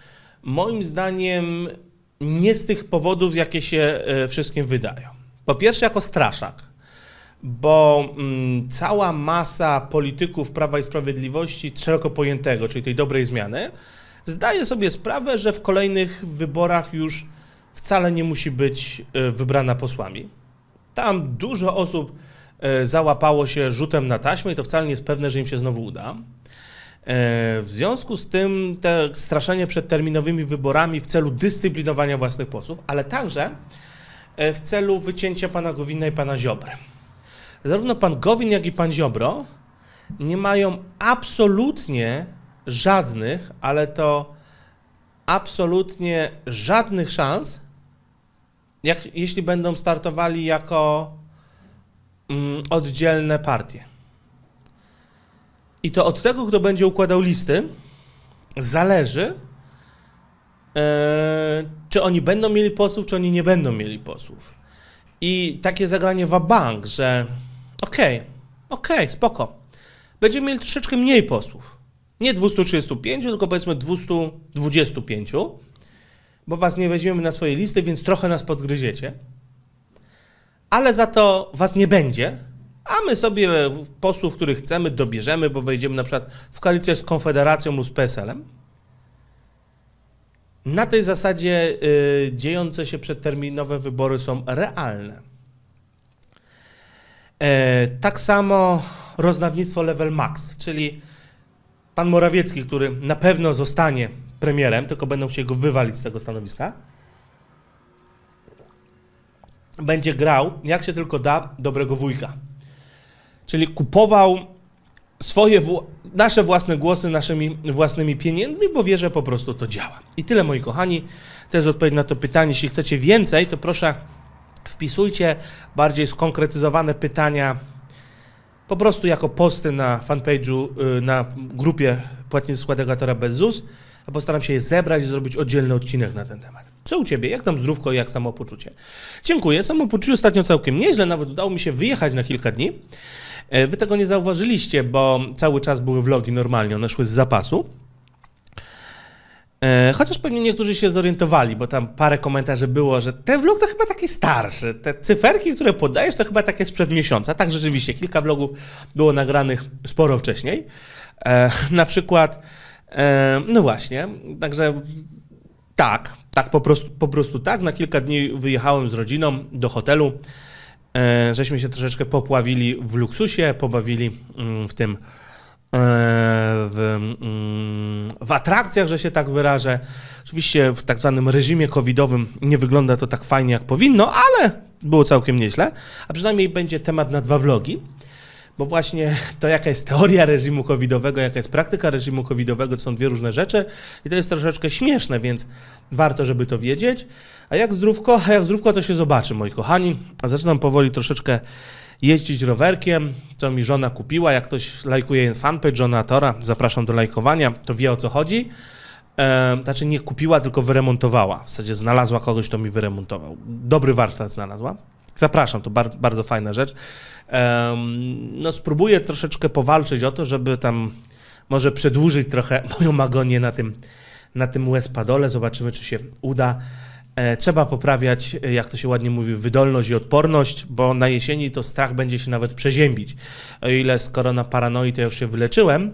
moim zdaniem nie z tych powodów, jakie się e, wszystkim wydają. Po pierwsze, jako straszak, bo mm, cała masa polityków Prawa i Sprawiedliwości, szeroko pojętego, czyli tej dobrej zmiany, zdaje sobie sprawę, że w kolejnych wyborach już wcale nie musi być e, wybrana posłami. Tam dużo osób e, załapało się rzutem na taśmę i to wcale nie jest pewne, że im się znowu uda. E, w związku z tym te straszenie przed terminowymi wyborami w celu dyscyplinowania własnych posłów, ale także e, w celu wycięcia pana Gowina i pana Ziobry. Zarówno pan Gowin, jak i pan Ziobro nie mają absolutnie żadnych, ale to absolutnie żadnych szans, jak, jeśli będą startowali jako mm, oddzielne partie. I to od tego, kto będzie układał listy, zależy, e, czy oni będą mieli posłów, czy oni nie będą mieli posłów. I takie zagranie wabank, że okej, okay, okej, okay, spoko. Będziemy mieli troszeczkę mniej posłów. Nie 235, tylko powiedzmy 225, bo was nie weźmiemy na swoje listy, więc trochę nas podgryziecie. Ale za to was nie będzie, a my sobie posłów, których chcemy, dobierzemy, bo wejdziemy na przykład w koalicję z Konfederacją lub z PSL-em. Na tej zasadzie y, dziejące się przedterminowe wybory są realne. E, tak samo roznawnictwo level max, czyli pan Morawiecki, który na pewno zostanie premierem, tylko będą chcieli go wywalić z tego stanowiska, będzie grał jak się tylko da dobrego wujka. Czyli kupował swoje nasze własne głosy naszymi własnymi pieniędzmi, bo wie, że po prostu to działa. I tyle, moi kochani. To jest odpowiedź na to pytanie. Jeśli chcecie więcej, to proszę wpisujcie bardziej skonkretyzowane pytania po prostu jako posty na fanpage'u, y, na grupie płatnicy składagatora bez ZUS. A postaram się je zebrać i zrobić oddzielny odcinek na ten temat. Co u Ciebie? Jak tam zdrówko i jak samopoczucie? Dziękuję. Samopoczucie ostatnio całkiem nieźle. Nawet udało mi się wyjechać na kilka dni. E, wy tego nie zauważyliście, bo cały czas były vlogi normalnie, one szły z zapasu. E, chociaż pewnie niektórzy się zorientowali, bo tam parę komentarzy było, że ten vlog to chyba taki starszy. Te cyferki, które podajesz, to chyba takie sprzed miesiąca. Tak, rzeczywiście, kilka vlogów było nagranych sporo wcześniej. E, na przykład, no właśnie, także tak, tak po prostu, po prostu tak. Na kilka dni wyjechałem z rodziną do hotelu. E, żeśmy się troszeczkę popławili w luksusie, pobawili mm, w tym e, w, mm, w, atrakcjach, że się tak wyrażę. Oczywiście w tak zwanym reżimie covidowym nie wygląda to tak fajnie, jak powinno, ale było całkiem nieźle. A przynajmniej będzie temat na dwa vlogi bo właśnie to, jaka jest teoria reżimu covidowego, jaka jest praktyka reżimu covidowego, to są dwie różne rzeczy i to jest troszeczkę śmieszne, więc warto, żeby to wiedzieć. A jak zdrówko? A jak zdrówko, to się zobaczy, moi kochani. A zaczynam powoli troszeczkę jeździć rowerkiem, co mi żona kupiła. Jak ktoś lajkuje fanpage żona Tora, zapraszam do lajkowania, to wie o co chodzi. znaczy nie kupiła, tylko wyremontowała. W zasadzie znalazła kogoś, kto mi wyremontował. Dobry warsztat znalazła. Zapraszam, to bardzo, bardzo fajna rzecz. No, spróbuję troszeczkę powalczyć o to, żeby tam może przedłużyć trochę moją magonię na tym, na tym łespadole. Zobaczymy, czy się uda. E, trzeba poprawiać, e, jak to się ładnie mówi, wydolność i odporność, bo na jesieni to strach będzie się nawet przeziębić. O ile skoro na paranoi to już się wyleczyłem,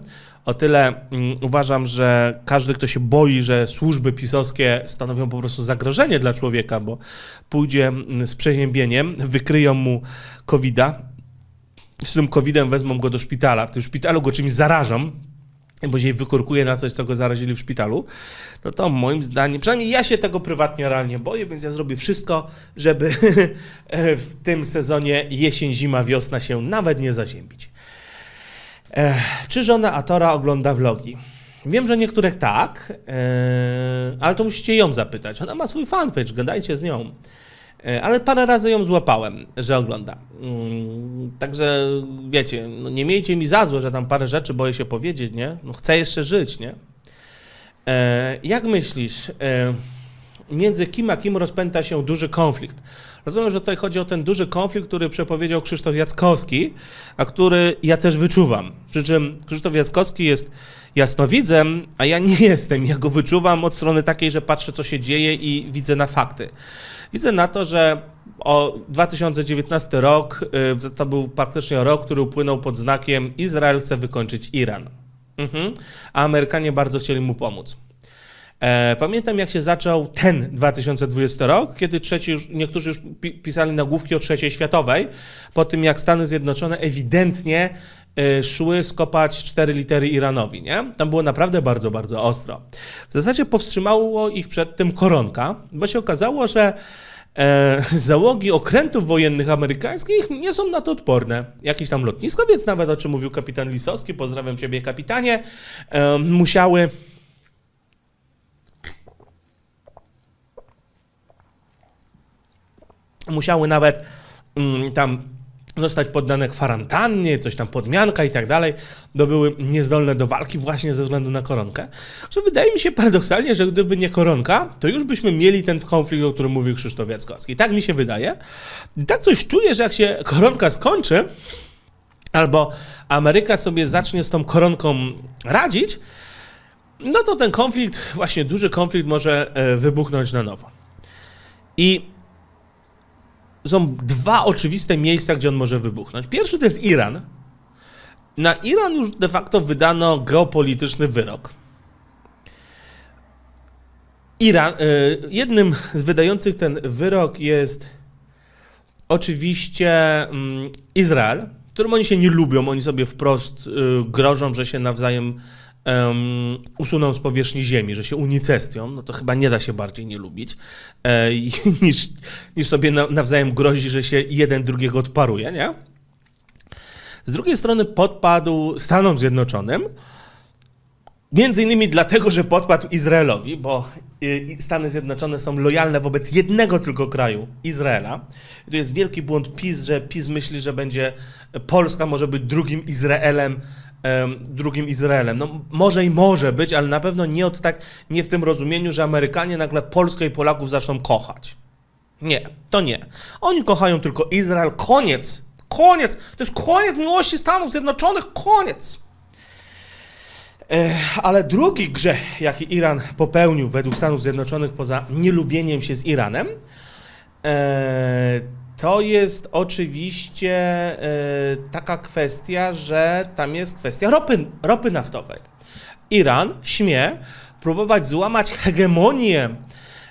o tyle um, uważam, że każdy, kto się boi, że służby pisowskie stanowią po prostu zagrożenie dla człowieka, bo pójdzie mm, z przeziębieniem, wykryją mu COVID-a, z tym COVID-em wezmą go do szpitala, w tym szpitalu go czymś zarażą, bo później wykorkuje na coś, co go zarazili w szpitalu, no to moim zdaniem, przynajmniej ja się tego prywatnie realnie boję, więc ja zrobię wszystko, żeby w tym sezonie jesień, zima, wiosna się nawet nie zaziębić. Ech, czy żona Atora ogląda vlogi? Wiem, że niektórych tak, ale to musicie ją zapytać. Ona ma swój fanpage, gadajcie z nią. ale parę razy ją złapałem, że ogląda. Mm, także wiecie, no nie miejcie mi za złe, że tam parę rzeczy boję się powiedzieć, nie? No chcę jeszcze żyć, nie? jak myślisz, między kim a kim rozpęta się duży konflikt? Rozumiem, że tutaj chodzi o ten duży konflikt, który przepowiedział Krzysztof Jackowski, a który ja też wyczuwam. Przy czym Krzysztof Jackowski jest jasnowidzem, a ja nie jestem. Ja go wyczuwam od strony takiej, że patrzę, co się dzieje i widzę na fakty. Widzę na to, że o 2019 rok y, to był praktycznie rok, który upłynął pod znakiem Izrael chce wykończyć Iran. Mhm. A Amerykanie bardzo chcieli mu pomóc. E, pamiętam, jak się zaczął ten 2020 rok, kiedy trzeci już, niektórzy już pisali nagłówki o trzeciej światowej, po tym jak Stany Zjednoczone ewidentnie e, szły skopać cztery litery Iranowi, nie? Tam było naprawdę bardzo, bardzo ostro. W zasadzie powstrzymało ich przed tym koronka, bo się okazało, że e, załogi okrętów wojennych amerykańskich nie są na to odporne. Jakiś tam lotniskowiec nawet, o czym mówił kapitan Lisowski, pozdrawiam ciebie kapitanie, e, musiały musiały nawet mm, tam zostać poddane kwarantannie, coś tam podmianka i tak dalej, bo były niezdolne do walki właśnie ze względu na koronkę. Że wydaje mi się paradoksalnie, że gdyby nie koronka, to już byśmy mieli ten konflikt, o którym mówił Krzysztof Jackowski. Tak mi się wydaje. I tak coś czuję, że jak się koronka skończy, albo Ameryka sobie zacznie z tą koronką radzić, no to ten konflikt, właśnie duży konflikt może e, wybuchnąć na nowo. I są dwa oczywiste miejsca, gdzie on może wybuchnąć. Pierwszy to jest Iran. Na Iran już de facto wydano geopolityczny wyrok. Iran, e, jednym z wydających ten wyrok jest oczywiście mm, Izrael, którym oni się nie lubią, oni sobie wprost y, grożą, że się nawzajem um, usuną z powierzchni Ziemi, że się unicestwią, no to chyba nie da się bardziej nie lubić, e, niż, niż sobie nawzajem grozi, że się jeden drugiego odparuje, nie? Z drugiej strony podpadł Stanom Zjednoczonym, Między innymi dlatego, że podpadł Izraelowi, bo y, Stany Zjednoczone są lojalne wobec jednego tylko kraju, Izraela. to jest wielki błąd PiS, że PiS myśli, że będzie Polska może być drugim Izraelem drugim Izraelem. No może i może być, ale na pewno nie od tak, nie w tym rozumieniu, że Amerykanie nagle Polskę i Polaków zaczną kochać. Nie, to nie. Oni kochają tylko Izrael. Koniec. Koniec. To jest koniec miłości Stanów Zjednoczonych. Koniec. Eh, ale drugi grzech, jaki Iran popełnił według Stanów Zjednoczonych poza nielubieniem się z Iranem, eh, to jest oczywiście e, taka kwestia, że tam jest kwestia ropy, ropy naftowej. Iran śmie próbować złamać hegemonię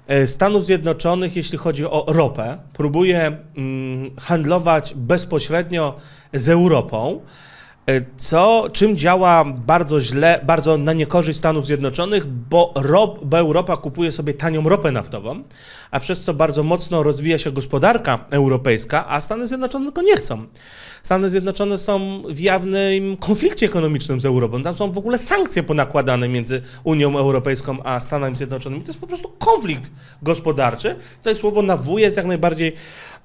e, Stanów Zjednoczonych, jeśli chodzi o ropę. Próbuje mm, handlować bezpośrednio z Europą. E, co, czym działa bardzo źle, bardzo na niekorzyść Stanów Zjednoczonych, bo, bo Europa kupuje sobie tanią ropę naftową, a przez to bardzo mocno rozwija się gospodarka europejska, a Stany Zjednoczone tylko nie chcą. Stany Zjednoczone są w jawnym konflikcie ekonomicznym z Europą. Tam są w ogóle sankcje ponakładane między Unią Europejską a Stanami Zjednoczonymi. To jest po prostu konflikt gospodarczy. Tutaj słowo nawuje jest jak najbardziej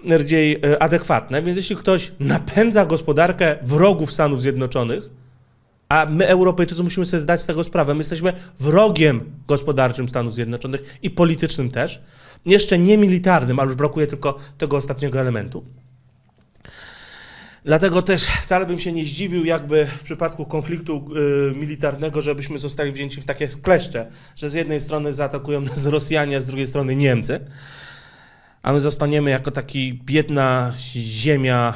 bardziej e, adekwatne. Więc jeśli ktoś napędza gospodarkę wrogów Stanów Zjednoczonych, a my, Europejczycy, musimy sobie zdać z tego sprawę. My jesteśmy wrogiem gospodarczym Stanów Zjednoczonych i politycznym też. Jeszcze nie militarnym, ale już brakuje tylko tego ostatniego elementu. Dlatego też wcale bym się nie zdziwił, jakby w przypadku konfliktu y, militarnego, żebyśmy zostali wzięci w takie kleszcze, że z jednej strony zaatakują nas Rosjanie, a z drugiej strony Niemcy a my zostaniemy jako taki biedna ziemia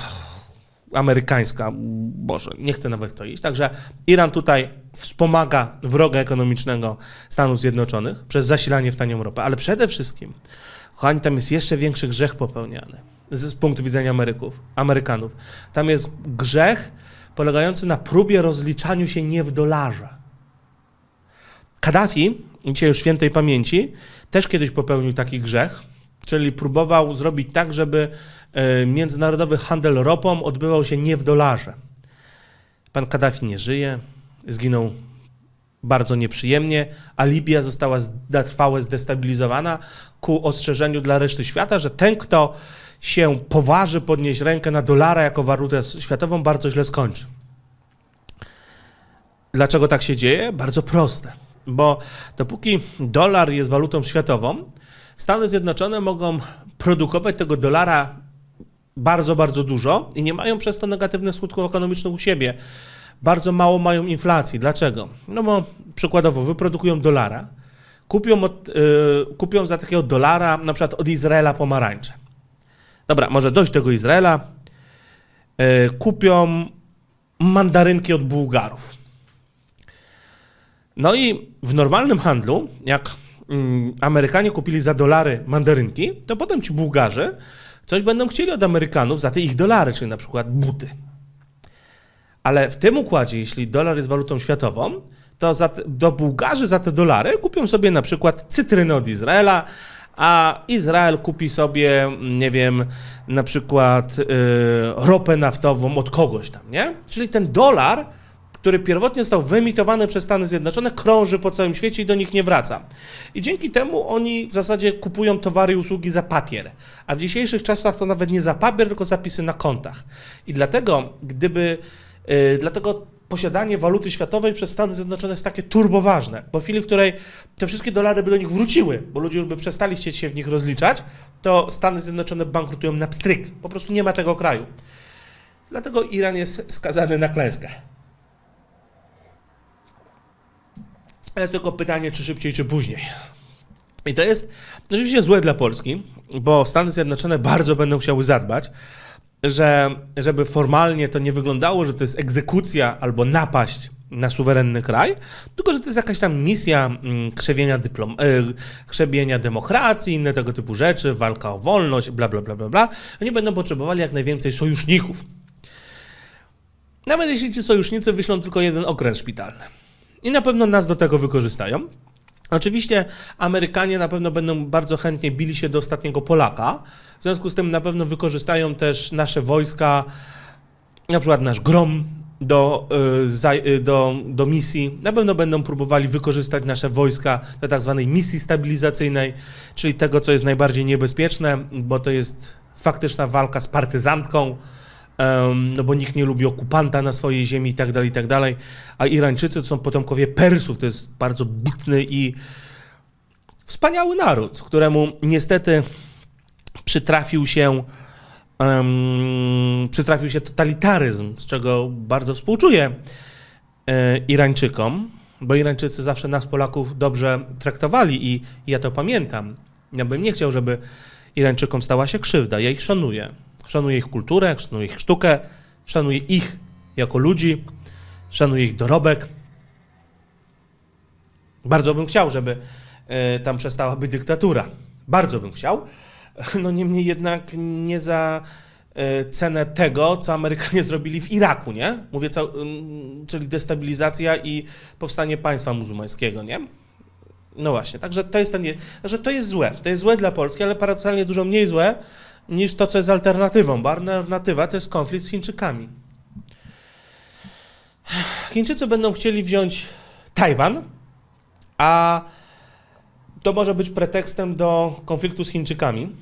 amerykańska. Boże, nie chcę nawet to iść. Także Iran tutaj wspomaga wroga ekonomicznego Stanów Zjednoczonych przez zasilanie w tanią ropę, ale przede wszystkim, kochani, tam jest jeszcze większy grzech popełniany z punktu widzenia Ameryków, Amerykanów. Tam jest grzech polegający na próbie rozliczaniu się nie w dolarze. Kaddafi, dzisiaj już świętej pamięci, też kiedyś popełnił taki grzech, czyli próbował zrobić tak, żeby e, międzynarodowy handel ropą odbywał się nie w dolarze. Pan Kaddafi nie żyje, zginął bardzo nieprzyjemnie, a Libia została trwałe zdestabilizowana ku ostrzeżeniu dla reszty świata, że ten, kto się poważy podnieść rękę na dolara jako walutę światową, bardzo źle skończy. Dlaczego tak się dzieje? Bardzo proste. Bo dopóki dolar jest walutą światową, Stany Zjednoczone mogą produkować tego dolara bardzo, bardzo dużo i nie mają przez to negatywnych skutków ekonomicznych u siebie. Bardzo mało mają inflacji. Dlaczego? No bo przykładowo wyprodukują dolara, kupią, od, yy, kupią za takiego dolara na przykład od Izraela pomarańcze. Dobra, może dojść tego Izraela. Yy, kupią mandarynki od Bułgarów. No i w normalnym handlu, jak Mm, Amerykanie kupili za dolary mandarynki, to potem ci Bułgarzy coś będą chcieli od Amerykanów za te ich dolary, czyli na przykład buty. Ale w tym układzie, jeśli dolar jest walutą światową, to za, do Bułgarzy za te dolary kupią sobie na przykład cytryny od Izraela, a Izrael kupi sobie, mm, nie wiem, na przykład yy, ropę naftową od kogoś tam, nie? Czyli ten dolar który pierwotnie został wyemitowany przez Stany Zjednoczone, krąży po całym świecie i do nich nie wraca. I dzięki temu oni w zasadzie kupują towary i usługi za papier. A w dzisiejszych czasach to nawet nie za papier, tylko zapisy na kontach. I dlatego, gdyby. Yy, dlatego posiadanie waluty światowej przez Stany Zjednoczone jest takie turboważne, bo w chwili, w której te wszystkie dolary by do nich wróciły, bo ludzie już by przestali chcieć się w nich rozliczać, to Stany Zjednoczone bankrutują na pstryk. Po prostu nie ma tego kraju. Dlatego Iran jest skazany na klęskę. Jest tylko pytanie, czy szybciej, czy później. I to jest rzeczywiście złe dla Polski, bo Stany Zjednoczone bardzo będą chciały zadbać, że, żeby formalnie to nie wyglądało, że to jest egzekucja albo napaść na suwerenny kraj, tylko że to jest jakaś tam misja mm, krzewienia, dyplom, e, krzewienia demokracji, inne tego typu rzeczy, walka o wolność, bla, bla, bla, bla, bla. Oni będą potrzebowali jak najwięcej sojuszników. Nawet jeśli ci sojusznicy wyślą tylko jeden okręt szpitalny. I na pewno nas do tego wykorzystają. Oczywiście Amerykanie na pewno będą bardzo chętnie bili się do ostatniego Polaka, w związku z tym na pewno wykorzystają też nasze wojska, na przykład nasz Grom do, y, y, do, do misji. Na pewno będą próbowali wykorzystać nasze wojska do tak zwanej misji stabilizacyjnej, czyli tego, co jest najbardziej niebezpieczne, bo to jest faktyczna walka z partyzantką, no bo nikt nie lubi okupanta na swojej ziemi i tak dalej, i tak dalej. A Irańczycy to są potomkowie Persów, to jest bardzo bitny i wspaniały naród, któremu niestety przytrafił się um, przytrafił się totalitaryzm, z czego bardzo współczuję e, Irańczykom, bo Irańczycy zawsze nas, Polaków, dobrze traktowali i, i ja to pamiętam. Ja bym nie chciał, żeby Irańczykom stała się krzywda. Ja ich szanuję. Szanuje ich kulturę, szanuje ich sztukę, szanuje ich jako ludzi, szanuje ich dorobek. Bardzo bym chciał, żeby e, tam przestała być dyktatura. Bardzo bym chciał. No niemniej jednak nie za e, cenę tego, co Amerykanie zrobili w Iraku, nie? Mówię, cał... czyli destabilizacja i powstanie państwa muzułmańskiego, nie? No właśnie, także to jest ten, także to jest złe. To jest złe dla Polski, ale paradoksalnie dużo mniej złe niż to, co jest alternatywą, bo alternatywa to jest konflikt z Chińczykami. Chińczycy będą chcieli wziąć Tajwan, a to może być pretekstem do konfliktu z Chińczykami.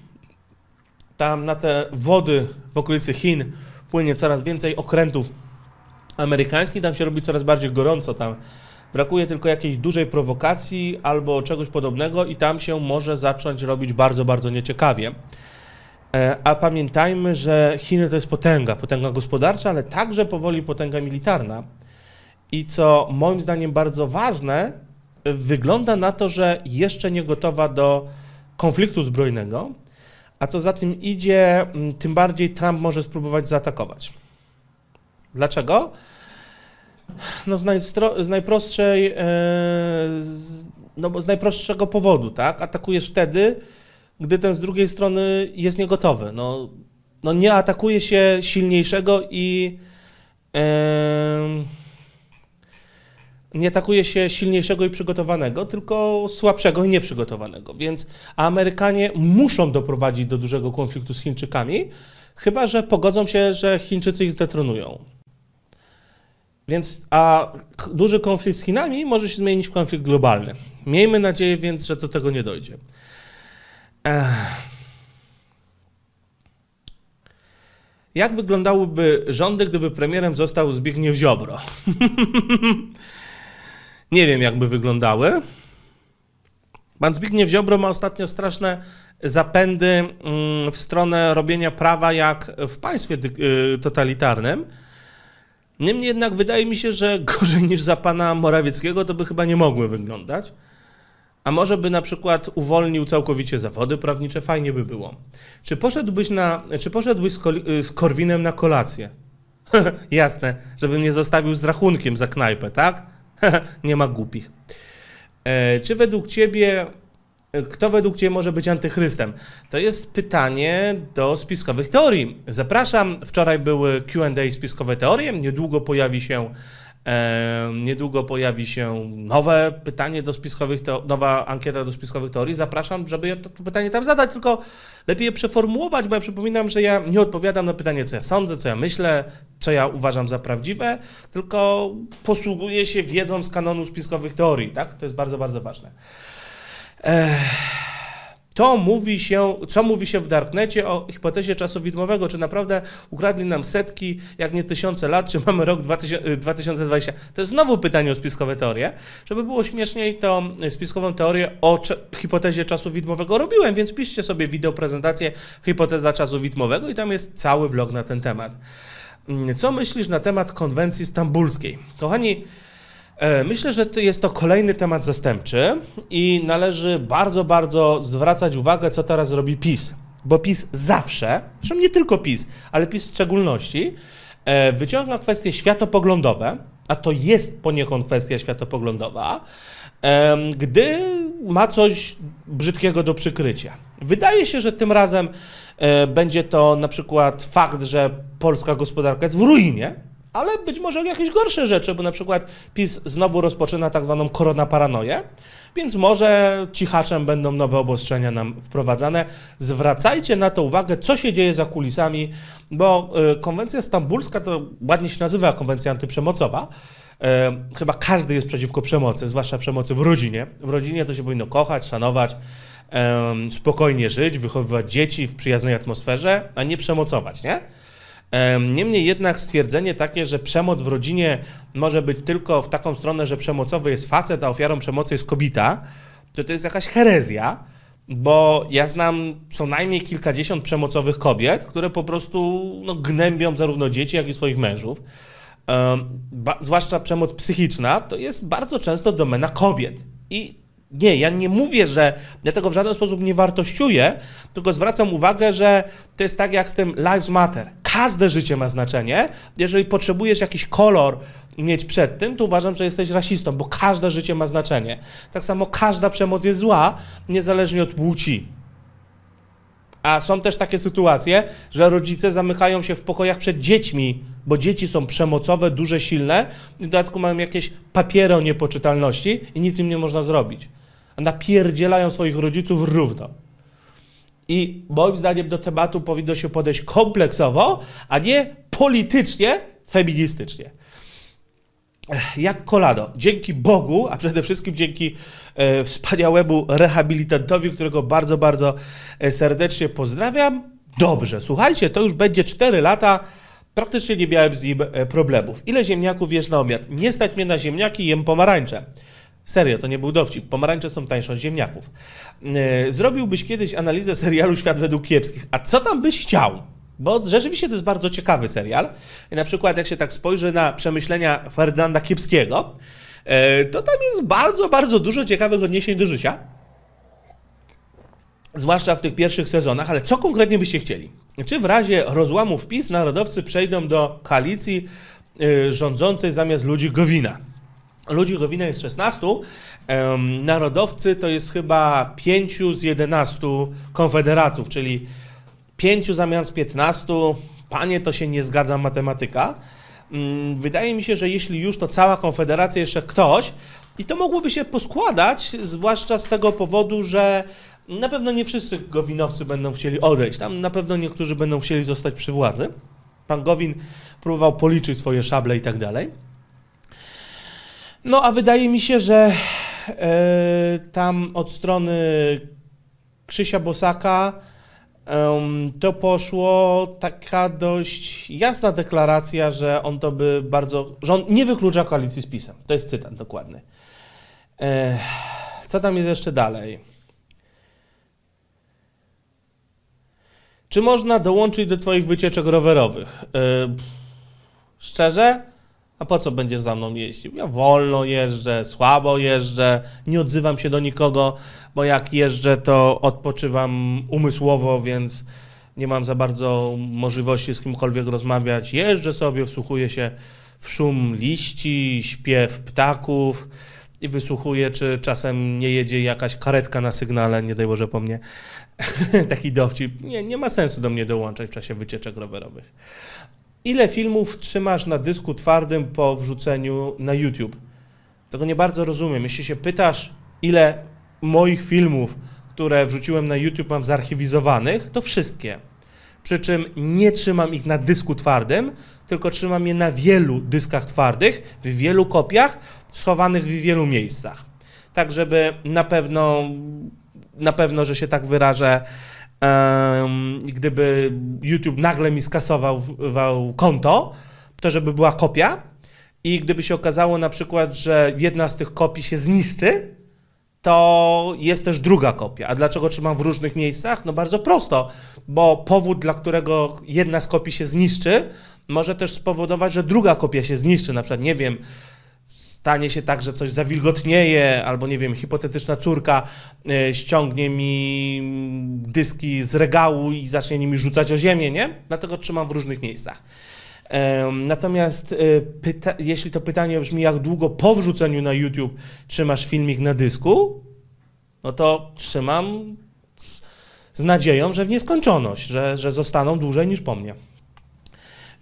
Tam na te wody w okolicy Chin płynie coraz więcej okrętów amerykańskich, tam się robi coraz bardziej gorąco tam. Brakuje tylko jakiejś dużej prowokacji albo czegoś podobnego i tam się może zacząć robić bardzo, bardzo nieciekawie. E, a pamiętajmy, że Chiny to jest potęga, potęga gospodarcza, ale także powoli potęga militarna. I co moim zdaniem bardzo ważne, wygląda na to, że jeszcze nie gotowa do konfliktu zbrojnego, a co za tym idzie, tym bardziej Trump może spróbować zaatakować. Dlaczego? No z, najstro, z najprostszej, yy, z, no bo z najprostszego powodu, tak? Atakujesz wtedy, gdy ten z drugiej strony jest niegotowy. No, no nie atakuje się silniejszego i yy, nie atakuje się silniejszego i przygotowanego, tylko słabszego i nieprzygotowanego. Więc Amerykanie muszą doprowadzić do dużego konfliktu z Chińczykami, chyba że pogodzą się, że Chińczycy ich zdetronują. Więc a duży konflikt z Chinami może się zmienić w konflikt globalny. Miejmy nadzieję więc, że do tego nie dojdzie. Jak wyglądałyby rządy, gdyby premierem został Zbigniew Ziobro? Nie wiem, jakby wyglądały. Pan Zbigniew Ziobro ma ostatnio straszne zapędy mm, w stronę robienia prawa jak w państwie y, totalitarnym. Niemniej jednak wydaje mi się, że gorzej niż za pana Morawieckiego to by chyba nie mogły wyglądać. A może by na przykład uwolnił całkowicie zawody prawnicze, fajnie by było. Czy poszedłbyś, na, czy poszedłbyś z, kol, y, z Korwinem na kolację? Jasne, żeby mnie zostawił z rachunkiem za knajpę, tak? Nie ma głupich. E, czy według ciebie, e, kto według ciebie może być antychrystem? To jest pytanie do spiskowych teorii. Zapraszam, wczoraj były Q&A spiskowe teorie, niedługo pojawi się Niedługo pojawi się nowe pytanie do spiskowych, nowa ankieta do spiskowych teorii. Zapraszam, żeby to pytanie tam zadać, tylko lepiej je przeformułować, bo ja przypominam, że ja nie odpowiadam na pytanie, co ja sądzę, co ja myślę, co ja uważam za prawdziwe, tylko posługuję się wiedzą z kanonu spiskowych teorii, tak? To jest bardzo, bardzo ważne. Ech. To mówi się, co mówi się w Darknecie o hipotezie czasu widmowego. Czy naprawdę ukradli nam setki, jak nie tysiące lat, czy mamy rok 2000, 2020? Y, to jest znowu pytanie o spiskowe teorie. Żeby było śmieszniej, to y, spiskową teorię o hipotezie czasu widmowego robiłem, więc piszcie sobie wideo prezentację hipoteza czasu widmowego i tam jest cały vlog na ten temat. Mm, co myślisz na temat konwencji stambulskiej? Kochani, E, myślę, że jest to kolejny temat zastępczy i należy bardzo, bardzo zwracać uwagę, co teraz robi PiS. Bo PiS zawsze, zresztą nie tylko PiS, ale PiS w szczególności, e, wyciąga kwestie światopoglądowe, a to jest poniekąd kwestia światopoglądowa, e, gdy ma coś brzydkiego do przykrycia. Wydaje się, że tym razem będzie to na przykład fakt, że polska gospodarka jest w ruinie, ale być może jakieś gorsze rzeczy, bo na przykład PiS znowu rozpoczyna tak zwaną koronaparanoję, więc może cichaczem będą nowe obostrzenia nam wprowadzane. Zwracajcie na to uwagę, co się dzieje za kulisami, bo y, konwencja stambulska to ładnie się nazywa konwencja antyprzemocowa, y, chyba każdy jest przeciwko przemocy, zwłaszcza przemocy w rodzinie. W rodzinie to się powinno kochać, szanować, spokojnie żyć, wychowywać dzieci w przyjaznej atmosferze, a nie przemocować, nie? Niemniej jednak stwierdzenie takie, że przemoc w rodzinie może być tylko w taką stronę, że przemocowy jest facet, a ofiarą przemocy jest kobieta, to to jest jakaś herezja, bo ja znam co najmniej kilkadziesiąt przemocowych kobiet, które po prostu no, gnębią zarówno dzieci, jak i swoich mężów. zwłaszcza przemoc psychiczna, to jest bardzo często domena kobiet. I nie, ja nie mówię, że ja tego w żaden sposób nie wartościuję, tylko zwracam uwagę, że to jest tak jak z tym Lives Matter. Każde życie ma znaczenie. Jeżeli potrzebujesz jakiś kolor mieć przed tym, to uważam, że jesteś rasistą, bo każde życie ma znaczenie. Tak samo każda przemoc jest zła, niezależnie od płci. A są też takie sytuacje, że rodzice zamykają się w pokojach przed dziećmi, bo dzieci są przemocowe, duże, silne, i w dodatku mają jakieś papiery o niepoczytalności i nic im nie można zrobić napierdzielają swoich rodziców równo. I moim zdaniem do tematu powinno się podejść kompleksowo, a nie politycznie, feministycznie. Jak kolano. Dzięki Bogu, a przede wszystkim dzięki e, wspaniałemu rehabilitantowi, którego bardzo, bardzo e, serdecznie pozdrawiam. Dobrze, słuchajcie, to już będzie 4 lata. Praktycznie nie miałem z nim e, problemów. Ile ziemniaków wiesz na obiad? Nie stać mnie na ziemniaki, jem pomarańcze. Serio, to nie był dowcip. Pomarańcze są tańsze od ziemniaków. E, zrobiłbyś kiedyś analizę serialu Świat według kiepskich. A co tam byś chciał? Bo rzeczywiście to jest bardzo ciekawy serial. I na przykład jak się tak spojrzy na przemyślenia Ferdynanda Kiepskiego, e, to tam jest bardzo, bardzo dużo ciekawych odniesień do życia. Zwłaszcza w tych pierwszych sezonach, ale co konkretnie byście chcieli? Czy w razie rozłamu wpis narodowcy przejdą do koalicji e, rządzącej zamiast ludzi Gowina? Ludzi Gowina jest 16, narodowcy to jest chyba 5 z 11 konfederatów, czyli 5 zamiast 15, panie to się nie zgadza matematyka. Mm, wydaje mi się, że jeśli już to cała konfederacja, jeszcze ktoś, i to mogłoby się poskładać, zwłaszcza z tego powodu, że na pewno nie wszyscy Gowinowcy będą chcieli odejść. Tam na pewno niektórzy będą chcieli zostać przy władzy. Pan Gowin próbował policzyć swoje szable i tak dalej. No a wydaje mi się, że e, tam od strony Krzysia Bosaka to poszło taka dość jasna deklaracja, że on to by bardzo. że on nie wyklucza koalicji z PiSem. To jest cytat dokładny. E, co tam jest jeszcze dalej? Czy można dołączyć do Twoich wycieczek rowerowych? E, szczerze? A po co będzie za mną jeździł? Ja wolno jeżdżę, słabo jeżdżę, nie odzywam się do nikogo, bo jak jeżdżę, to odpoczywam umysłowo, więc nie mam za bardzo możliwości z kimkolwiek rozmawiać. Jeżdżę sobie, wsłuchuję się w szum liści, śpiew ptaków i wysłuchuję, czy czasem nie jedzie jakaś karetka na sygnale, nie daj Boże po mnie. Taki dowcip. Nie, nie ma sensu do mnie dołączać w czasie wycieczek rowerowych ile filmów trzymasz na dysku twardym po wrzuceniu na YouTube? Tego nie bardzo rozumiem. Jeśli się pytasz, ile moich filmów, które wrzuciłem na YouTube, mam zarchiwizowanych, to wszystkie. Przy czym nie trzymam ich na dysku twardym, tylko trzymam je na wielu dyskach twardych, w wielu kopiach, schowanych w wielu miejscach. Tak, żeby na pewno, na pewno, że się tak wyrażę, gdyby YouTube nagle mi skasował konto, to żeby była kopia i gdyby się okazało na przykład, że jedna z tych kopii się zniszczy, to jest też druga kopia. A dlaczego trzymam w różnych miejscach? No bardzo prosto, bo powód, dla którego jedna z kopii się zniszczy, może też spowodować, że druga kopia się zniszczy. Na przykład, nie wiem, stanie się tak, że coś zawilgotnieje, albo nie wiem, hipotetyczna córka e, ściągnie mi dyski z regału i zacznie nimi rzucać o ziemię, nie? Dlatego trzymam w różnych miejscach. Natomiast e, pyta- jeśli to pytanie brzmi, jak długo po wrzuceniu na YouTube trzymasz filmik na dysku, no to trzymam z nadzieją, że w nieskończoność, że, że zostaną dłużej niż po mnie.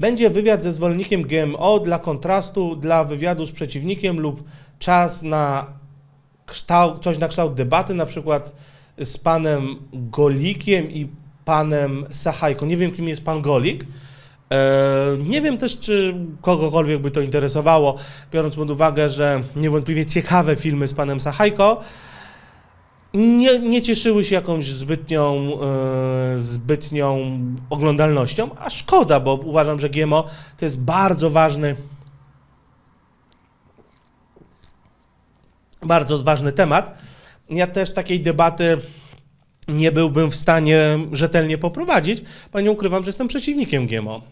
Będzie wywiad ze zwolennikiem GMO dla kontrastu, dla wywiadu z przeciwnikiem lub czas na kształt, coś na kształt debaty, na przykład z panem Golikiem i panem Sachajko. Nie wiem, kim jest pan Golik. E, nie wiem też, czy kogokolwiek by to interesowało, biorąc pod uwagę, że niewątpliwie ciekawe filmy z panem Sachajko nie, nie cieszyły się jakąś zbytnią, e, zbytnią oglądalnością, a szkoda, bo uważam, że GMO to jest bardzo ważny, bardzo ważny temat. Ja też takiej debaty nie byłbym w stanie rzetelnie poprowadzić, bo nie ukrywam, że jestem przeciwnikiem GMO.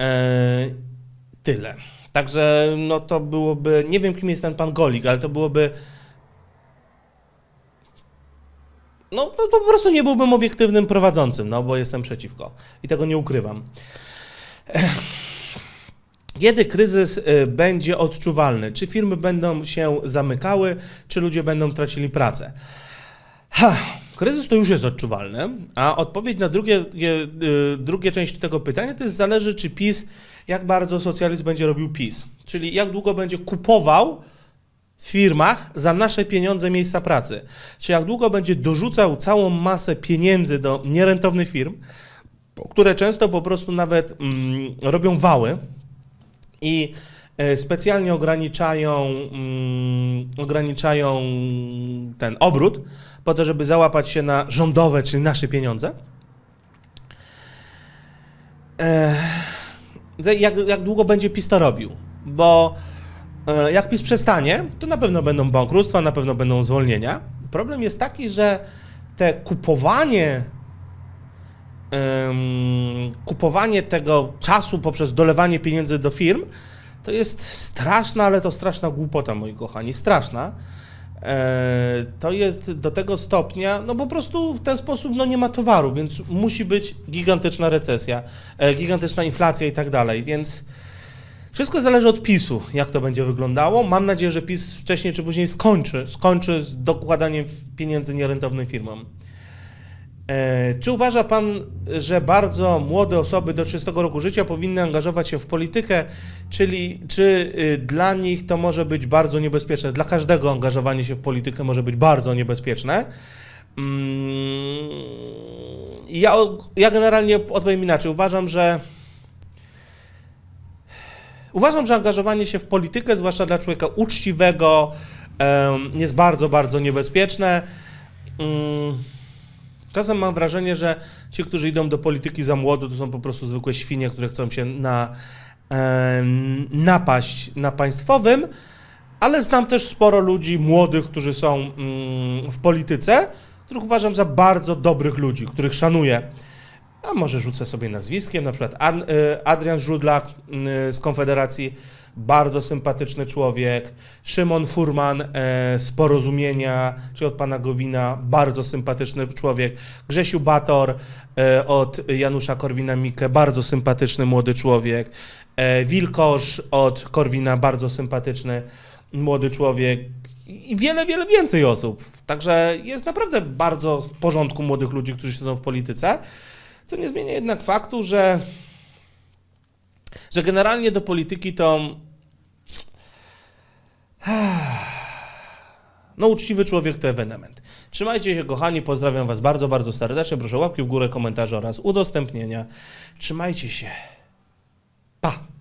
E, tyle. Także no to byłoby, nie wiem kim jest ten pan Golik, ale to byłoby No, no, po prostu nie byłbym obiektywnym prowadzącym, no bo jestem przeciwko i tego nie ukrywam. Kiedy kryzys y, będzie odczuwalny? Czy firmy będą się zamykały, czy ludzie będą tracili pracę? Ha, kryzys to już jest odczuwalny, a odpowiedź na drugie, y, y, drugie część tego pytania to jest zależy, czy PiS, jak bardzo socjalizm będzie robił PiS. Czyli jak długo będzie kupował firmach za nasze pieniądze miejsca pracy. Czy jak długo będzie dorzucał całą masę pieniędzy do nierentownych firm, które często po prostu nawet mm, robią wały i e, specjalnie ograniczają, mm, ograniczają ten obrót po to, żeby załapać się na rządowe, czyli nasze pieniądze. E, jak, jak długo będzie PiS to robił? Bo E, jak PiS przestanie, to na pewno będą bankructwa, na pewno będą zwolnienia. Problem jest taki, że te kupowanie kupowanie tego czasu poprzez dolewanie pieniędzy do firm, to jest straszna, ale to straszna głupota, moi kochani, straszna. E, to jest do tego stopnia, no po prostu w ten sposób no nie ma towaru, więc musi być gigantyczna recesja, e, gigantyczna inflacja i tak dalej, więc wszystko zależy od PiSu, jak to będzie wyglądało. Mam nadzieję, że PiS wcześniej czy później skończy, skończy z dokładaniem pieniędzy nierentownym firmom. E, czy uważa pan, że bardzo młode osoby do 30 roku życia powinny angażować się w politykę, czyli czy y, dla nich to może być bardzo niebezpieczne? Dla każdego angażowanie się w politykę może być bardzo niebezpieczne. Mm, ja, ja generalnie odpowiem inaczej. Uważam, że Uważam, że angażowanie się w politykę, zwłaszcza dla człowieka uczciwego, jest bardzo, bardzo niebezpieczne. Mm, czasem mam wrażenie, że ci, którzy idą do polityki za młodo, to są po prostu zwykłe świnie, które chcą się na, napaść na państwowym, ale znam też sporo ludzi młodych, którzy są mm, w polityce, których uważam za bardzo dobrych ludzi, których szanuję a może rzucę sobie nazwiskiem, na przykład y, Adrian Żudlak y, z Konfederacji, bardzo sympatyczny człowiek, Szymon Furman e, z Porozumienia, czyli od pana Gowina, bardzo sympatyczny człowiek, Grzesiu Bator e, od Janusza Korwina-Mikke, bardzo sympatyczny młody człowiek, e, Wilkosz od Korwina, bardzo sympatyczny młody człowiek, i wiele, wiele więcej osób. Także jest naprawdę bardzo w porządku młodych ludzi, którzy siedzą w polityce. Co nie zmienia jednak faktu, że, że generalnie do polityki to. No, uczciwy człowiek to ewenement. Trzymajcie się, kochani, pozdrawiam Was bardzo, bardzo serdecznie. Proszę łapki w górę, komentarze oraz udostępnienia. Trzymajcie się. Pa!